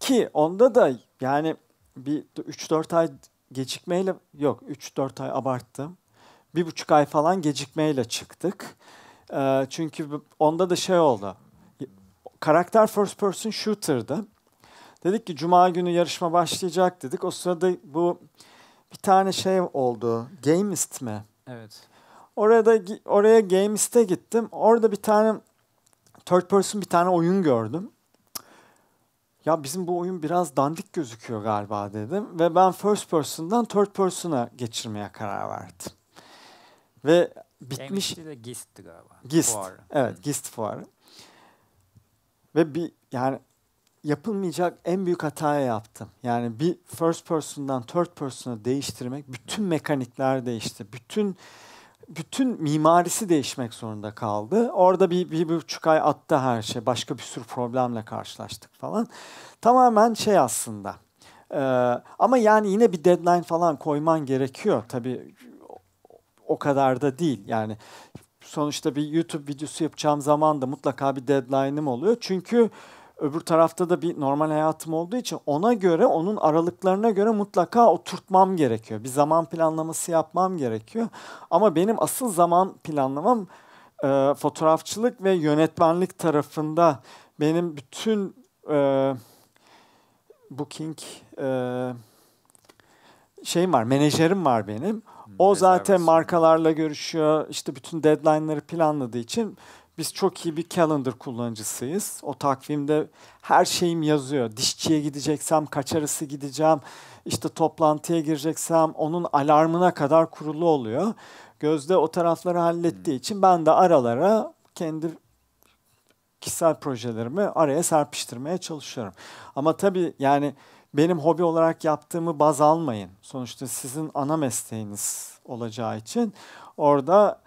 ki onda da yani bir 3-4 ay gecikmeyle yok 3-4 ay abarttım. Bir buçuk ay falan gecikmeyle çıktık. Ee, çünkü onda da şey oldu. Karakter first person shooter'dı. Dedik ki cuma günü yarışma başlayacak dedik. O sırada bu bir tane şey oldu. Gamist mi? Evet. Orada oraya Gamist'e gittim. Orada bir tane third person bir tane oyun gördüm. Ya bizim bu oyun biraz dandik gözüküyor galiba dedim ve ben first person'dan third person'a geçirmeye karar verdim. Ve bitmiş de GIST'ti galiba. GIST. Fuarı. Evet, hmm. GIST fuarı. Ve bir yani yapılmayacak en büyük hataya yaptım. Yani bir first person'dan third person'a değiştirmek bütün mekanikler değişti. Bütün bütün mimarisi değişmek zorunda kaldı. Orada bir, bir, bir buçuk ay attı her şey. Başka bir sürü problemle karşılaştık falan. Tamamen şey aslında. Ee, ama yani yine bir deadline falan koyman gerekiyor. Tabii o kadar da değil. Yani sonuçta bir YouTube videosu yapacağım zaman da mutlaka bir deadline'ım oluyor. Çünkü öbür tarafta da bir normal hayatım olduğu için ona göre onun aralıklarına göre mutlaka oturtmam gerekiyor. Bir zaman planlaması yapmam gerekiyor. Ama benim asıl zaman planlamam e, fotoğrafçılık ve yönetmenlik tarafında benim bütün e, booking e, şeyim var, menajerim var benim. O zaten markalarla görüşüyor. işte bütün deadline'ları planladığı için biz çok iyi bir calendar kullanıcısıyız. O takvimde her şeyim yazıyor. Dişçiye gideceksem, kaç arası gideceğim, işte toplantıya gireceksem onun alarmına kadar kurulu oluyor. Gözde o tarafları hallettiği için ben de aralara kendi kişisel projelerimi araya serpiştirmeye çalışıyorum. Ama tabii yani benim hobi olarak yaptığımı baz almayın. Sonuçta sizin ana mesleğiniz olacağı için orada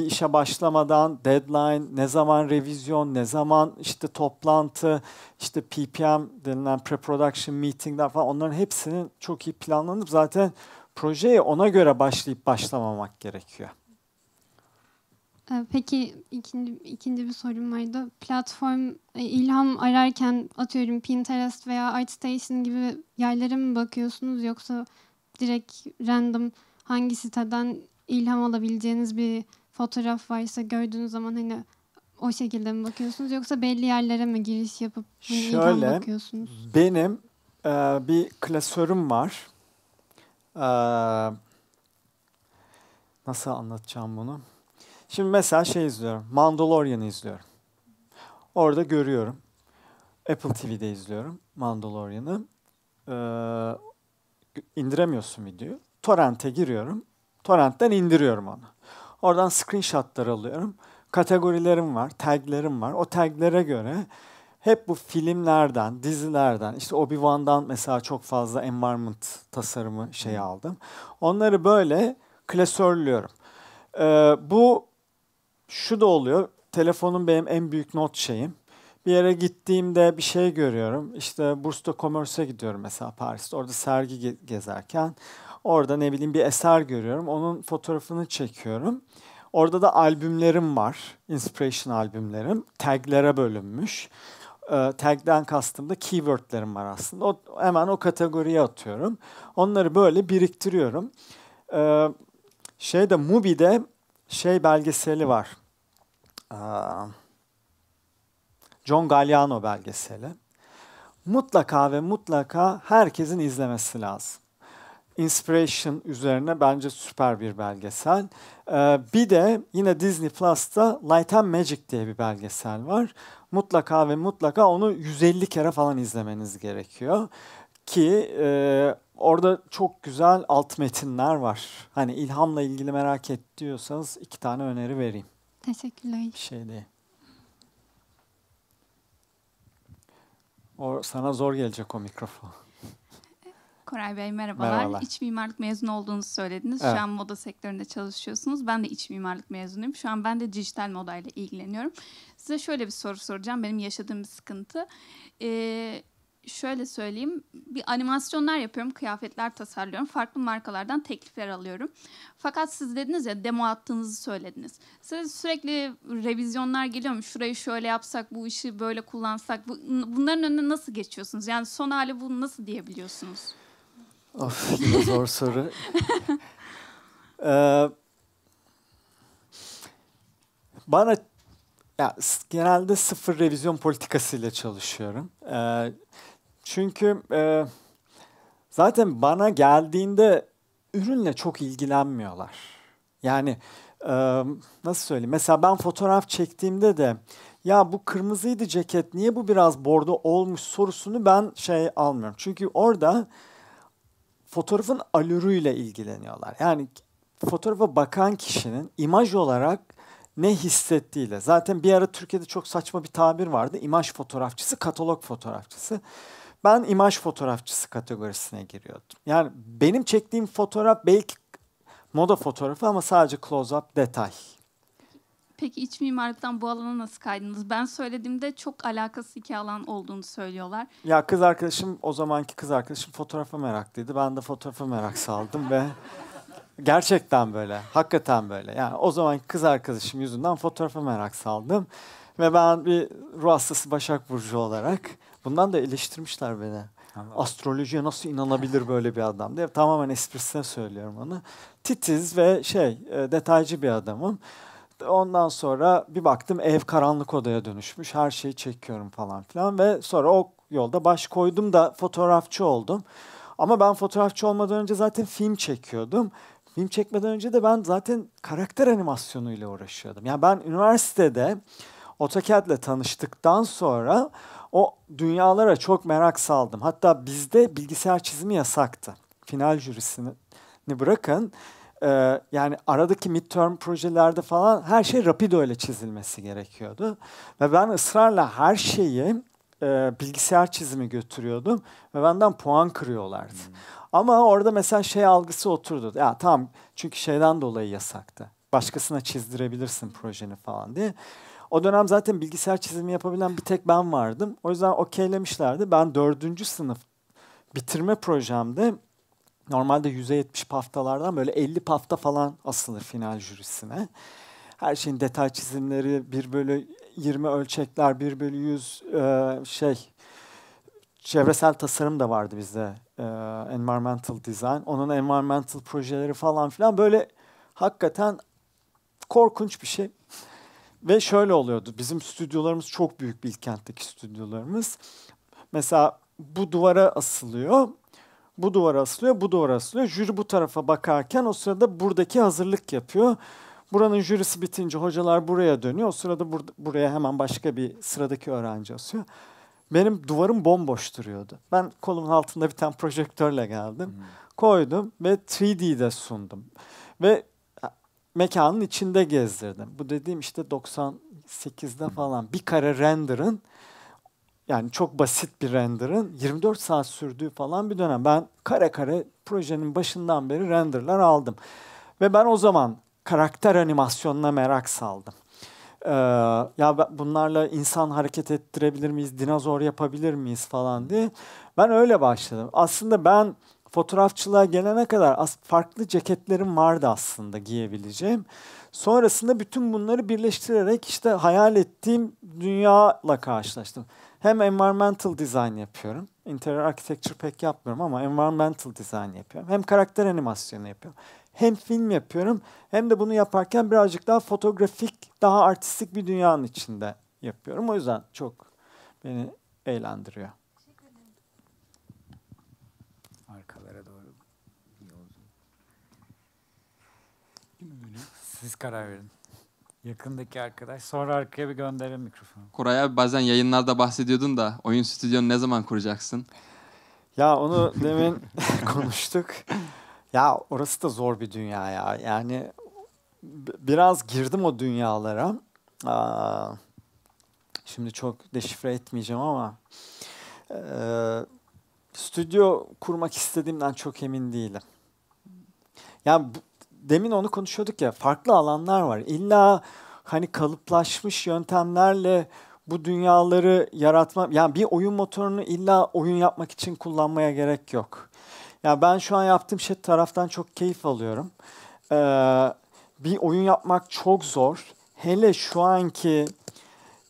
bir işe başlamadan deadline, ne zaman revizyon, ne zaman işte toplantı, işte PPM denilen pre-production meetingler falan onların hepsinin çok iyi planlanıp zaten projeye ona göre başlayıp başlamamak gerekiyor. Ee, peki ikinci, ikinci bir sorum vardı. Platform e, ilham ararken atıyorum Pinterest veya ArtStation gibi yerlere mi bakıyorsunuz yoksa direkt random hangi siteden ilham alabileceğiniz bir fotoğraf varsa gördüğünüz zaman hani o şekilde mi bakıyorsunuz yoksa belli yerlere mi giriş yapıp hani Şöyle, bakıyorsunuz? Benim e, bir klasörüm var. E, nasıl anlatacağım bunu? Şimdi mesela şey izliyorum. Mandalorian'ı izliyorum. Orada görüyorum. Apple TV'de izliyorum Mandalorian'ı. Ee, indiremiyorsun videoyu. Torrent'e giriyorum. Torrent'ten indiriyorum onu. Oradan screenshotlar alıyorum. Kategorilerim var, taglerim var. O taglere göre hep bu filmlerden, dizilerden, işte Obi-Wan'dan mesela çok fazla environment tasarımı şeyi aldım. Onları böyle klasörlüyorum. Ee, bu şu da oluyor. Telefonum benim en büyük not şeyim. Bir yere gittiğimde bir şey görüyorum. İşte Bursa Commerce'e gidiyorum mesela Paris'te. Orada sergi gezerken Orada ne bileyim bir eser görüyorum. Onun fotoğrafını çekiyorum. Orada da albümlerim var. Inspiration albümlerim. Taglere bölünmüş. E, tagden kastım da keywordlerim var aslında. O, hemen o kategoriye atıyorum. Onları böyle biriktiriyorum. E, ee, şeyde Mubi'de şey belgeseli var. E, John Galliano belgeseli. Mutlaka ve mutlaka herkesin izlemesi lazım. Inspiration üzerine bence süper bir belgesel. Ee, bir de yine Disney Plus'ta Light and Magic diye bir belgesel var. Mutlaka ve mutlaka onu 150 kere falan izlemeniz gerekiyor. Ki e, orada çok güzel alt metinler var. Hani ilhamla ilgili merak et iki tane öneri vereyim. Teşekkürler. Bir şey değil. O, sana zor gelecek o mikrofon. Koray Bey merhabalar. merhabalar. İç mimarlık mezunu olduğunuzu söylediniz. Evet. Şu an moda sektöründe çalışıyorsunuz. Ben de iç mimarlık mezunuyum. Şu an ben de dijital modayla ilgileniyorum. Size şöyle bir soru soracağım. Benim yaşadığım bir sıkıntı. Ee, şöyle söyleyeyim. Bir animasyonlar yapıyorum, kıyafetler tasarlıyorum. Farklı markalardan teklifler alıyorum. Fakat siz dediniz ya demo attığınızı söylediniz. Size sürekli revizyonlar geliyor mu? Şurayı şöyle yapsak, bu işi böyle kullansak. Bu, bunların önüne nasıl geçiyorsunuz? Yani son hali bu nasıl diyebiliyorsunuz? Of yine zor soru. ee, bana ya, genelde sıfır revizyon politikasıyla çalışıyorum. Ee, çünkü e, zaten bana geldiğinde ürünle çok ilgilenmiyorlar. Yani e, nasıl söyleyeyim? Mesela ben fotoğraf çektiğimde de ya bu kırmızıydı ceket niye bu biraz bordo olmuş sorusunu ben şey almıyorum. Çünkü orada fotoğrafın alürüyle ilgileniyorlar. Yani fotoğrafa bakan kişinin imaj olarak ne hissettiğiyle. Zaten bir ara Türkiye'de çok saçma bir tabir vardı. İmaj fotoğrafçısı, katalog fotoğrafçısı. Ben imaj fotoğrafçısı kategorisine giriyordum. Yani benim çektiğim fotoğraf belki moda fotoğrafı ama sadece close-up detay. Peki iç mimarlıktan bu alana nasıl kaydınız? Ben söylediğimde çok alakası iki alan olduğunu söylüyorlar. Ya kız arkadaşım o zamanki kız arkadaşım fotoğrafa meraklıydı. Ben de fotoğrafa merak saldım ve gerçekten böyle. Hakikaten böyle. Yani o zamanki kız arkadaşım yüzünden fotoğrafa merak saldım. Ve ben bir ruh hastası Başak Burcu olarak bundan da eleştirmişler beni. Astrolojiye nasıl inanabilir böyle bir adam diye. Tamamen esprisine söylüyorum onu. Titiz ve şey e, detaycı bir adamım ondan sonra bir baktım ev karanlık odaya dönüşmüş. Her şeyi çekiyorum falan filan ve sonra o yolda baş koydum da fotoğrafçı oldum. Ama ben fotoğrafçı olmadan önce zaten film çekiyordum. Film çekmeden önce de ben zaten karakter animasyonuyla uğraşıyordum. Yani ben üniversitede AutoCAD'le tanıştıktan sonra o dünyalara çok merak saldım. Hatta bizde bilgisayar çizimi yasaktı. Final jürisini bırakın e, yani aradaki midterm projelerde falan her şey rapido ile çizilmesi gerekiyordu. Ve ben ısrarla her şeyi e, bilgisayar çizimi götürüyordum ve benden puan kırıyorlardı. Hmm. Ama orada mesela şey algısı oturdu. Ya tamam çünkü şeyden dolayı yasaktı. Başkasına çizdirebilirsin projeni falan diye. O dönem zaten bilgisayar çizimi yapabilen bir tek ben vardım. O yüzden okeylemişlerdi. Ben dördüncü sınıf bitirme projemde Normalde 170 paftalardan böyle 50 pafta falan asılır final jürisine. Her şeyin detay çizimleri 1 bölü 20 ölçekler 1 bölü 100 e, şey çevresel tasarım da vardı bizde e, environmental design. Onun environmental projeleri falan filan böyle hakikaten korkunç bir şey. Ve şöyle oluyordu. Bizim stüdyolarımız çok büyük bir kentteki stüdyolarımız. Mesela bu duvara asılıyor bu duvara asılıyor, bu duvara asılıyor. Jüri bu tarafa bakarken o sırada buradaki hazırlık yapıyor. Buranın jürisi bitince hocalar buraya dönüyor. O sırada bur- buraya hemen başka bir sıradaki öğrenci asıyor. Benim duvarım bomboş duruyordu. Ben kolumun altında bir tane projektörle geldim. Hmm. Koydum ve 3D'de sundum. Ve mekanın içinde gezdirdim. Bu dediğim işte 98'de hmm. falan bir kare render'ın yani çok basit bir render'ın 24 saat sürdüğü falan bir dönem. Ben kare kare projenin başından beri renderler aldım. Ve ben o zaman karakter animasyonuna merak saldım. Ee, ya bunlarla insan hareket ettirebilir miyiz, dinozor yapabilir miyiz falan diye. Ben öyle başladım. Aslında ben fotoğrafçılığa gelene kadar farklı ceketlerim vardı aslında giyebileceğim. Sonrasında bütün bunları birleştirerek işte hayal ettiğim dünyayla karşılaştım hem environmental design yapıyorum. Interior architecture pek yapmıyorum ama environmental design yapıyorum. Hem karakter animasyonu yapıyorum. Hem film yapıyorum hem de bunu yaparken birazcık daha fotoğrafik, daha artistik bir dünyanın içinde yapıyorum. O yüzden çok beni eğlendiriyor. Arkalara doğru. Siz karar verin. Yakındaki arkadaş. Sonra arkaya bir gönderelim mikrofonu. Koray abi bazen yayınlarda bahsediyordun da oyun stüdyonu ne zaman kuracaksın? Ya onu demin konuştuk. Ya orası da zor bir dünya ya. Yani biraz girdim o dünyalara. şimdi çok deşifre etmeyeceğim ama e, stüdyo kurmak istediğimden çok emin değilim. Yani bu, demin onu konuşuyorduk ya farklı alanlar var. İlla hani kalıplaşmış yöntemlerle bu dünyaları yaratma yani bir oyun motorunu illa oyun yapmak için kullanmaya gerek yok. Ya yani ben şu an yaptığım şey taraftan çok keyif alıyorum. Ee, bir oyun yapmak çok zor. Hele şu anki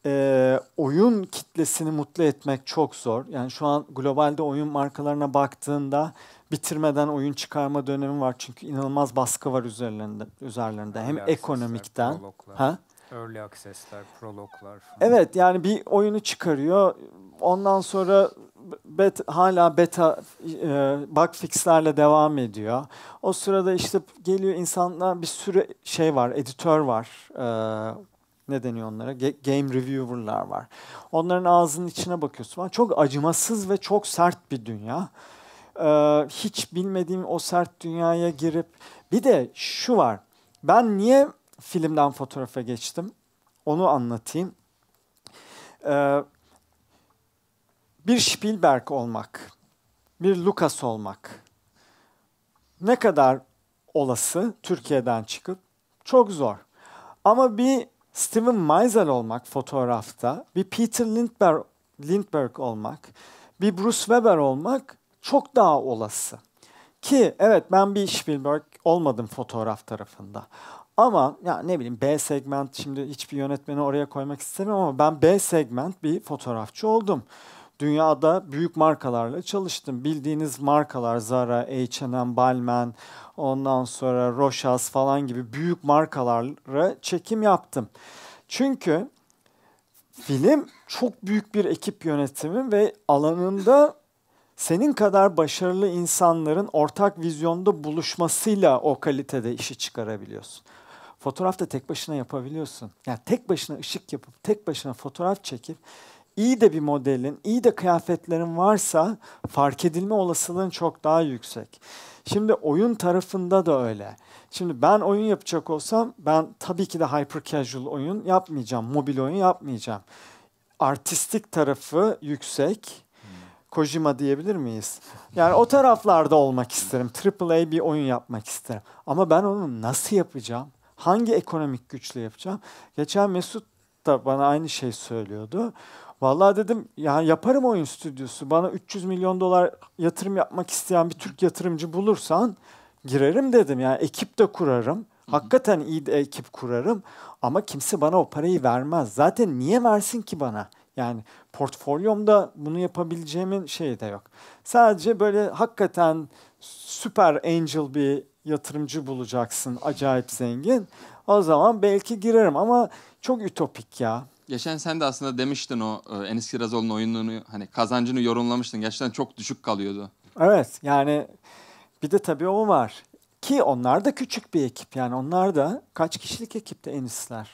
e, oyun kitlesini mutlu etmek çok zor. Yani şu an globalde oyun markalarına baktığında bitirmeden oyun çıkarma dönemi var çünkü inanılmaz baskı var üzerlerinde üzerlerinde hem ekonomikten prologlar. ha Early access'ler, prologlar. Falan. Evet yani bir oyunu çıkarıyor. Ondan sonra bet, hala beta e, bug fixlerle devam ediyor. O sırada işte geliyor insanlar bir sürü şey var, editör var. E, ne deniyor onlara? Game reviewer'lar var. Onların ağzının içine bakıyorsun Çok acımasız ve çok sert bir dünya. Ee, hiç bilmediğim o sert dünyaya girip bir de şu var. Ben niye filmden fotoğrafa geçtim? Onu anlatayım. Ee, bir Spielberg olmak, bir Lucas olmak ne kadar olası Türkiye'den çıkıp çok zor. Ama bir Steven Meisel olmak fotoğrafta, bir Peter Lindbergh, Lindbergh olmak, bir Bruce Weber olmak çok daha olası. Ki evet ben bir Spielberg olmadım fotoğraf tarafında. Ama ya ne bileyim B segment şimdi hiçbir yönetmeni oraya koymak istemiyorum ama ben B segment bir fotoğrafçı oldum dünyada büyük markalarla çalıştım. Bildiğiniz markalar Zara, H&M, Balmain, ondan sonra Rochas falan gibi büyük markalara çekim yaptım. Çünkü film çok büyük bir ekip yönetimi ve alanında senin kadar başarılı insanların ortak vizyonda buluşmasıyla o kalitede işi çıkarabiliyorsun. Fotoğraf da tek başına yapabiliyorsun. Yani tek başına ışık yapıp, tek başına fotoğraf çekip iyi de bir modelin, iyi de kıyafetlerin varsa fark edilme olasılığın çok daha yüksek. Şimdi oyun tarafında da öyle. Şimdi ben oyun yapacak olsam ben tabii ki de hyper casual oyun yapmayacağım. Mobil oyun yapmayacağım. Artistik tarafı yüksek. Kojima diyebilir miyiz? Yani o taraflarda olmak isterim. triple A bir oyun yapmak isterim. Ama ben onu nasıl yapacağım? Hangi ekonomik güçle yapacağım? Geçen Mesut da bana aynı şey söylüyordu. Vallahi dedim yani yaparım oyun stüdyosu. Bana 300 milyon dolar yatırım yapmak isteyen bir Türk yatırımcı bulursan girerim dedim. Yani ekip de kurarım. Hakikaten iyi de ekip kurarım ama kimse bana o parayı vermez. Zaten niye versin ki bana? Yani portfolyomda bunu yapabileceğimin şeyi de yok. Sadece böyle hakikaten süper angel bir yatırımcı bulacaksın. Acayip zengin. O zaman belki girerim ama çok ütopik ya geçen sen de aslında demiştin o e, Enis Kirazoğlu'nun oyununu hani kazancını yorumlamıştın. Gerçekten çok düşük kalıyordu. Evet yani bir de tabii o var. Ki onlar da küçük bir ekip yani onlar da kaç kişilik ekipte Enisler?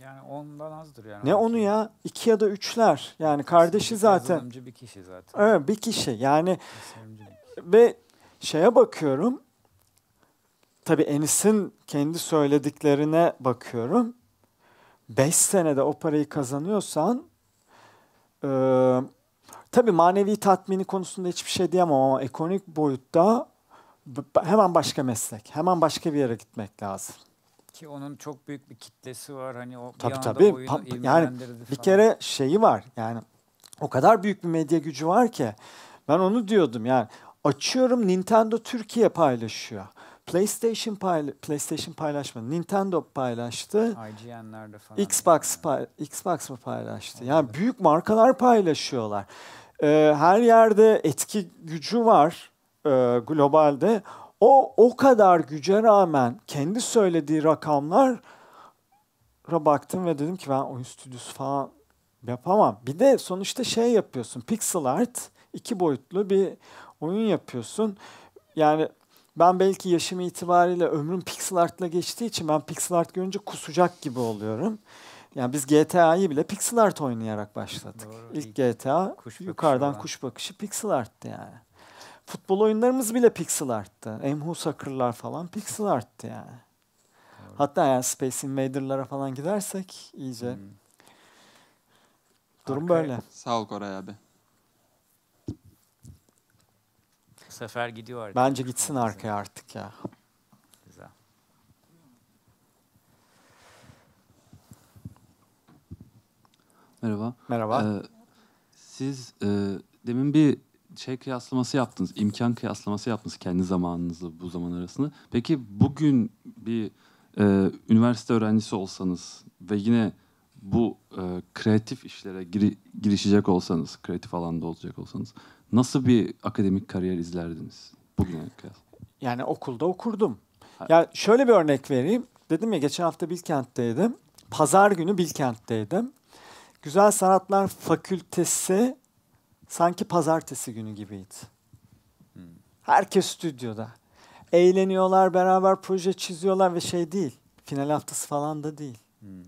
Yani ondan azdır yani. Ne onu ya? iki ya da üçler. Yani kardeşi zaten. bir kişi zaten. Evet bir kişi yani. Ve şeye bakıyorum. Tabii Enis'in kendi söylediklerine bakıyorum. 5 senede o parayı kazanıyorsan e, tabii manevi tatmini konusunda hiçbir şey diyemem ama ekonomik boyutta hemen başka meslek, hemen başka bir yere gitmek lazım. Ki onun çok büyük bir kitlesi var hani o tabii, bir anda tabii. oyunu pa- yani falan. bir kere şeyi var yani o kadar büyük bir medya gücü var ki ben onu diyordum yani açıyorum Nintendo Türkiye paylaşıyor. PlayStation payla PlayStation paylaşmadı. Nintendo paylaştı. IGN'lerde falan. Xbox pay Xbox mı paylaştı? Yani büyük markalar paylaşıyorlar. Ee, her yerde etki gücü var e, globalde. O o kadar güce rağmen kendi söylediği rakamlar baktım ve dedim ki ben oyun stüdyosu falan yapamam. Bir de sonuçta şey yapıyorsun. Pixel art iki boyutlu bir oyun yapıyorsun. Yani ben belki yaşım itibariyle ömrüm pixel art'la geçtiği için ben pixel art görünce kusacak gibi oluyorum. Yani biz GTA'yı bile pixel art oynayarak başladık. Doğru. İlk GTA kuş yukarıdan kuş bakışı pixel arttı yani. Futbol oyunlarımız bile pixel arttı. Emhu Sakırlar falan pixel arttı yani. Doğru. Hatta yani Space Invader'lara falan gidersek iyice hmm. durum Arkaya. böyle. Sağ ol Koray abi. sefer gidiyor artık. Bence gitsin arkaya artık ya. Merhaba. Merhaba. Ee, siz e, demin bir şey kıyaslaması yaptınız, imkan kıyaslaması yaptınız kendi zamanınızla bu zaman arasında. Peki bugün bir e, üniversite öğrencisi olsanız ve yine bu e, kreatif işlere gir, girişecek olsanız, kreatif alanda olacak olsanız nasıl bir akademik kariyer izlerdiniz bugüne kadar? Yani okulda okurdum. Ha. Ya şöyle bir örnek vereyim. Dedim ya geçen hafta Bilkent'teydim. Pazar günü Bilkent'teydim. Güzel Sanatlar Fakültesi sanki pazartesi günü gibiydi. Hmm. Herkes stüdyoda. Eğleniyorlar, beraber proje çiziyorlar ve şey değil. Final haftası falan da değil. Hmm.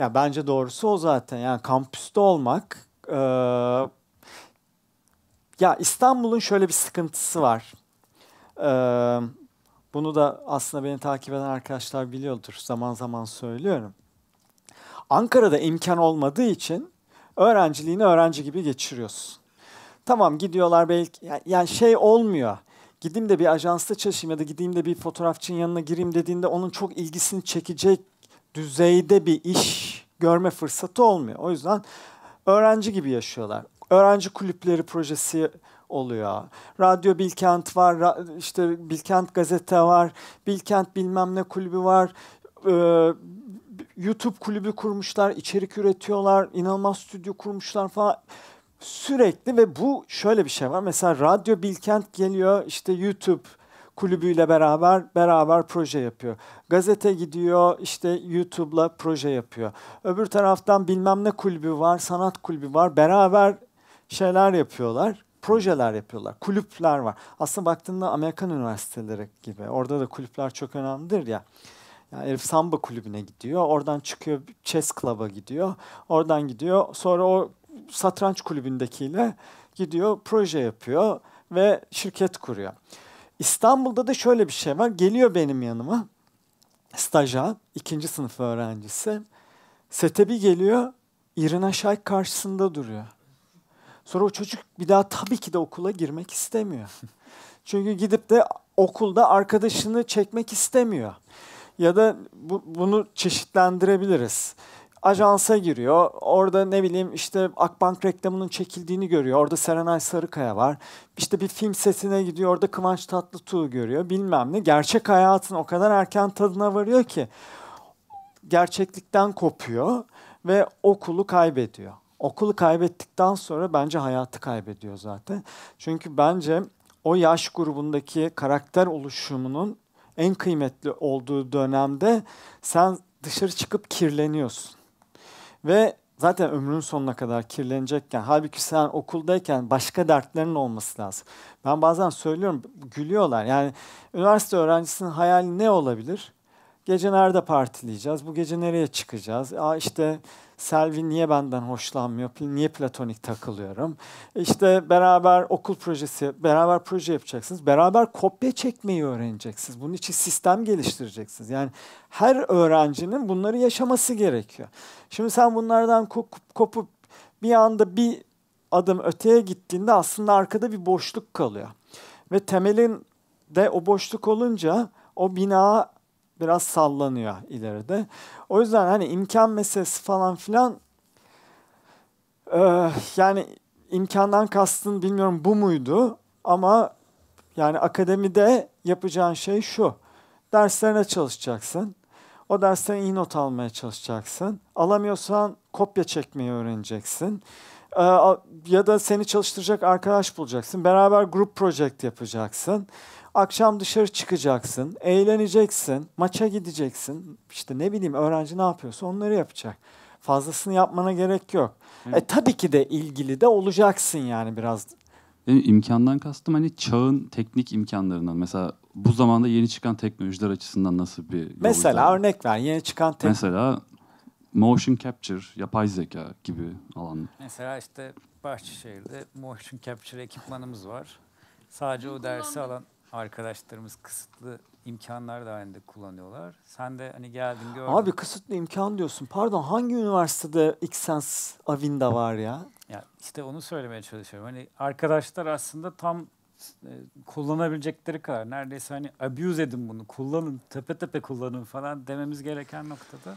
Ya bence doğrusu o zaten. Yani kampüste olmak e, ya İstanbul'un şöyle bir sıkıntısı var. Ee, bunu da aslında beni takip eden arkadaşlar biliyordur. Zaman zaman söylüyorum. Ankara'da imkan olmadığı için öğrenciliğini öğrenci gibi geçiriyorsun. Tamam gidiyorlar belki yani şey olmuyor. Gideyim de bir ajansta çalışayım ya da gideyim de bir fotoğrafçının yanına gireyim dediğinde onun çok ilgisini çekecek düzeyde bir iş görme fırsatı olmuyor. O yüzden öğrenci gibi yaşıyorlar. Öğrenci kulüpleri projesi oluyor. Radyo Bilkent var, işte Bilkent gazete var, Bilkent bilmem ne kulübü var. Ee, YouTube kulübü kurmuşlar, içerik üretiyorlar, inanılmaz stüdyo kurmuşlar falan. Sürekli ve bu şöyle bir şey var. Mesela Radyo Bilkent geliyor, işte YouTube kulübüyle beraber beraber proje yapıyor. Gazete gidiyor işte YouTube'la proje yapıyor. Öbür taraftan bilmem ne kulübü var, sanat kulübü var. Beraber şeyler yapıyorlar projeler yapıyorlar. Kulüpler var. Aslında baktığında Amerikan üniversiteleri gibi. Orada da kulüpler çok önemlidir ya. Yani herif samba kulübüne gidiyor. Oradan çıkıyor chess club'a gidiyor. Oradan gidiyor. Sonra o satranç kulübündekiyle gidiyor proje yapıyor ve şirket kuruyor. İstanbul'da da şöyle bir şey var. Geliyor benim yanıma staja, ikinci sınıf öğrencisi. Setebi geliyor, İrina Şayk karşısında duruyor. Sonra o çocuk bir daha tabii ki de okula girmek istemiyor. Çünkü gidip de okulda arkadaşını çekmek istemiyor. Ya da bu, bunu çeşitlendirebiliriz ajansa giriyor. Orada ne bileyim işte Akbank reklamının çekildiğini görüyor. Orada Serenay Sarıkaya var. İşte bir film setine gidiyor. Orada Kıvanç Tatlıtuğ görüyor. Bilmem ne. Gerçek hayatın o kadar erken tadına varıyor ki gerçeklikten kopuyor ve okulu kaybediyor. Okulu kaybettikten sonra bence hayatı kaybediyor zaten. Çünkü bence o yaş grubundaki karakter oluşumunun en kıymetli olduğu dönemde sen dışarı çıkıp kirleniyorsun. Ve zaten ömrün sonuna kadar kirlenecekken halbuki sen okuldayken başka dertlerin olması lazım. Ben bazen söylüyorum gülüyorlar. Yani üniversite öğrencisinin hayali ne olabilir? Gece nerede partileyeceğiz? Bu gece nereye çıkacağız? Aa işte Selvi niye benden hoşlanmıyor? Niye platonik takılıyorum? E, işte beraber okul projesi, beraber proje yapacaksınız. Beraber kopya çekmeyi öğreneceksiniz. Bunun için sistem geliştireceksiniz. Yani her öğrencinin bunları yaşaması gerekiyor. Şimdi sen bunlardan kopup, kopup bir anda bir adım öteye gittiğinde aslında arkada bir boşluk kalıyor. Ve temelin de o boşluk olunca o bina biraz sallanıyor ileride. O yüzden hani imkan meselesi falan filan e, yani imkandan kastın bilmiyorum bu muydu ama yani akademide yapacağın şey şu. Derslerine çalışacaksın. O dersten iyi not almaya çalışacaksın. Alamıyorsan kopya çekmeyi öğreneceksin. Ee, ya da seni çalıştıracak arkadaş bulacaksın. Beraber grup project yapacaksın. Akşam dışarı çıkacaksın, eğleneceksin, maça gideceksin. İşte ne bileyim öğrenci ne yapıyorsa onları yapacak. Fazlasını yapmana gerek yok. E, evet. E tabii ki de ilgili de olacaksın yani biraz. Benim imkandan kastım hani çağın teknik imkanlarından. Mesela bu zamanda yeni çıkan teknolojiler açısından nasıl bir Mesela izler? örnek ver yeni çıkan tek... Mesela motion capture, yapay zeka gibi alan. Mesela işte Bahçeşehir'de motion capture ekipmanımız var. Sadece o dersi alan arkadaşlarımız kısıtlı imkanlar dahilinde kullanıyorlar. Sen de hani geldin gördün. Abi kısıtlı imkan diyorsun. Pardon hangi üniversitede XSense Avinda var ya? Ya işte onu söylemeye çalışıyorum. Hani arkadaşlar aslında tam e, kullanabilecekleri kadar neredeyse hani abuse edin bunu kullanın tepe tepe kullanın falan dememiz gereken noktada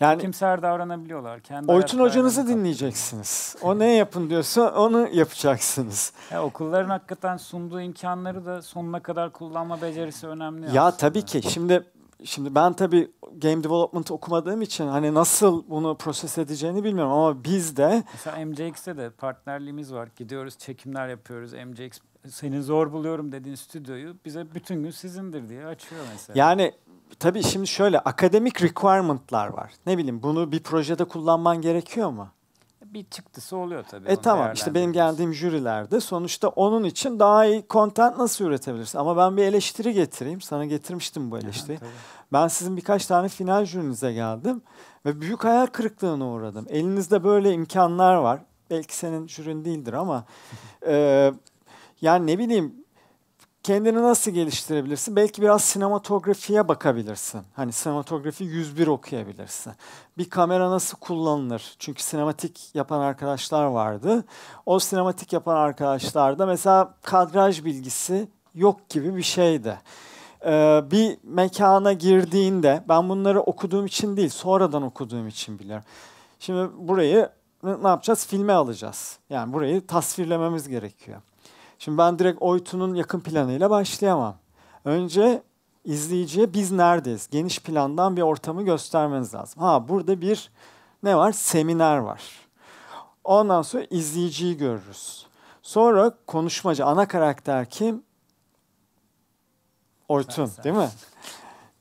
yani kimser davranabiliyorlar. Kendi Oytun hocanızı dinleyeceksiniz. O ne yapın diyorsa onu yapacaksınız. Ya, okulların hakikaten sunduğu imkanları da sonuna kadar kullanma becerisi önemli. Ya aslında. tabii ki. Şimdi şimdi ben tabii game development okumadığım için hani nasıl bunu proses edeceğini bilmiyorum ama biz de mesela MCX'te de partnerliğimiz var. Gidiyoruz, çekimler yapıyoruz. MCX senin zor buluyorum dediğin stüdyoyu bize bütün gün sizindir diye açıyor mesela. Yani tabii şimdi şöyle akademik requirement'lar var. Ne bileyim bunu bir projede kullanman gerekiyor mu? Bir çıktısı oluyor tabii. E tamam işte benim geldiğim jürilerde sonuçta onun için daha iyi content nasıl üretebilirsin? Ama ben bir eleştiri getireyim. Sana getirmiştim bu eleştiri. ben sizin birkaç tane final jürinize geldim ve büyük hayal kırıklığına uğradım. Elinizde böyle imkanlar var. Belki senin jürin değildir ama e, yani ne bileyim kendini nasıl geliştirebilirsin? Belki biraz sinematografiye bakabilirsin. Hani sinematografi 101 okuyabilirsin. Bir kamera nasıl kullanılır? Çünkü sinematik yapan arkadaşlar vardı. O sinematik yapan arkadaşlarda mesela kadraj bilgisi yok gibi bir şeydi. Ee, bir mekana girdiğinde ben bunları okuduğum için değil, sonradan okuduğum için biliyorum. Şimdi burayı ne yapacağız? Filme alacağız. Yani burayı tasvirlememiz gerekiyor. Şimdi ben direkt Oytun'un yakın planıyla başlayamam. Önce izleyiciye biz neredeyiz? Geniş plandan bir ortamı göstermeniz lazım. Ha burada bir ne var? Seminer var. Ondan sonra izleyiciyi görürüz. Sonra konuşmacı, ana karakter kim? Oytun değil mi?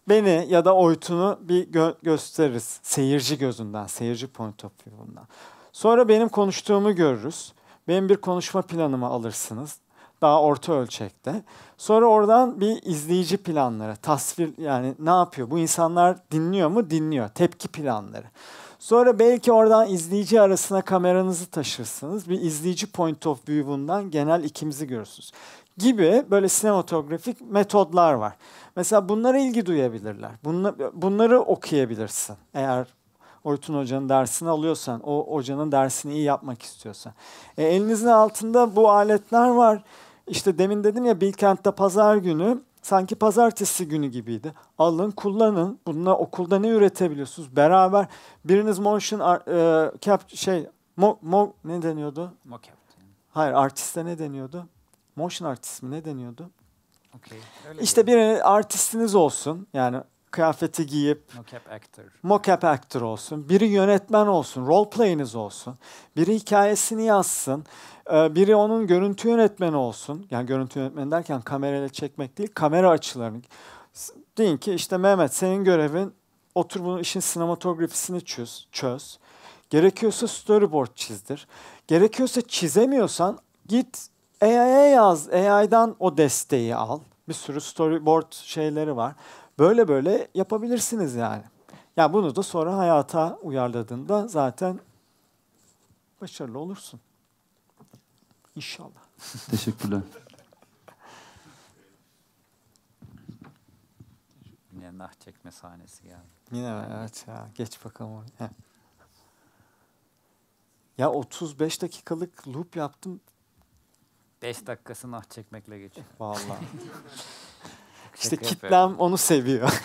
Beni ya da Oytun'u bir gö- gösteririz. Seyirci gözünden, seyirci point of view'undan. Sonra benim konuştuğumu görürüz. Benim bir konuşma planımı alırsınız daha orta ölçekte. Sonra oradan bir izleyici planları, tasvir yani ne yapıyor? Bu insanlar dinliyor mu? Dinliyor. Tepki planları. Sonra belki oradan izleyici arasına kameranızı taşırsınız. Bir izleyici point of view bundan genel ikimizi görürsünüz. Gibi böyle sinematografik metodlar var. Mesela bunlara ilgi duyabilirler. Bunla, bunları okuyabilirsin eğer Oytun Hoca'nın dersini alıyorsan, o hocanın dersini iyi yapmak istiyorsan. E, elinizin altında bu aletler var. İşte demin dedim ya Bilkent'te pazar günü sanki pazartesi günü gibiydi. Alın kullanın. Bununla okulda ne üretebiliyorsunuz? Beraber biriniz motion art, e, cap şey mo, mo ne deniyordu? Mocap. Hayır artiste ne deniyordu? Motion artist mi ne deniyordu? Okay, öyle işte bir artistiniz olsun. Yani kıyafeti giyip mocap actor. mocap actor olsun, biri yönetmen olsun, role play'iniz olsun, biri hikayesini yazsın, e, biri onun görüntü yönetmeni olsun. Yani görüntü yönetmeni derken kamerayla çekmek değil, kamera açılarını. Deyin ki işte Mehmet senin görevin otur bunun işin sinematografisini çöz. çöz. Gerekiyorsa storyboard çizdir. Gerekiyorsa çizemiyorsan git AI'ya yaz. AI'dan o desteği al. Bir sürü storyboard şeyleri var. Böyle böyle yapabilirsiniz yani. Ya yani bunu da sonra hayata uyarladığında zaten başarılı olursun. İnşallah. Teşekkürler. Yine nah çekme sahnesi geldi. Yine evet ya. Geç bakalım oraya. Ya 35 dakikalık loop yaptım. 5 dakikası nah çekmekle geçiyor. Vallahi. İşte Şaka kitlem yapıyorum. onu seviyor.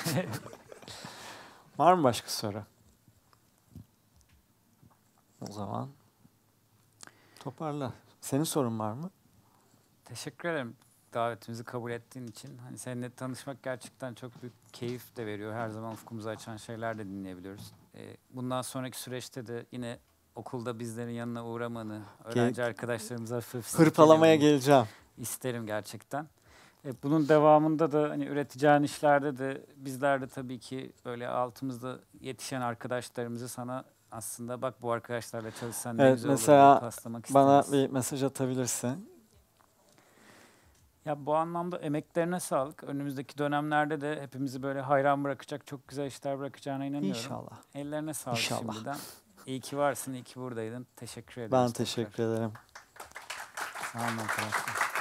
Var mı başka soru? O zaman toparla. Senin sorun var mı? Teşekkür ederim davetimizi kabul ettiğin için. Hani seninle tanışmak gerçekten çok büyük keyif de veriyor. Her zaman ufkumuzu açan şeyler de dinleyebiliyoruz. Ee, bundan sonraki süreçte de yine okulda bizlerin yanına uğramanı, öğrenci Ge- arkadaşlarımıza hırpalamaya geleceğim. İsterim gerçekten. E, bunun devamında da hani üreteceğin işlerde de bizler de tabii ki böyle altımızda yetişen arkadaşlarımızı sana aslında bak bu arkadaşlarla çalışsan evet, ne güzel mesela olur. Mesela bana bir mesaj atabilirsin. Ya bu anlamda emeklerine sağlık. Önümüzdeki dönemlerde de hepimizi böyle hayran bırakacak, çok güzel işler bırakacağına inanıyorum. İnşallah. Ellerine sağlık İnşallah. şimdiden. İyi ki varsın, iyi ki buradaydın. Teşekkür ederim. Ben teşekkür tekrar. ederim. Sağ olun arkadaşlar.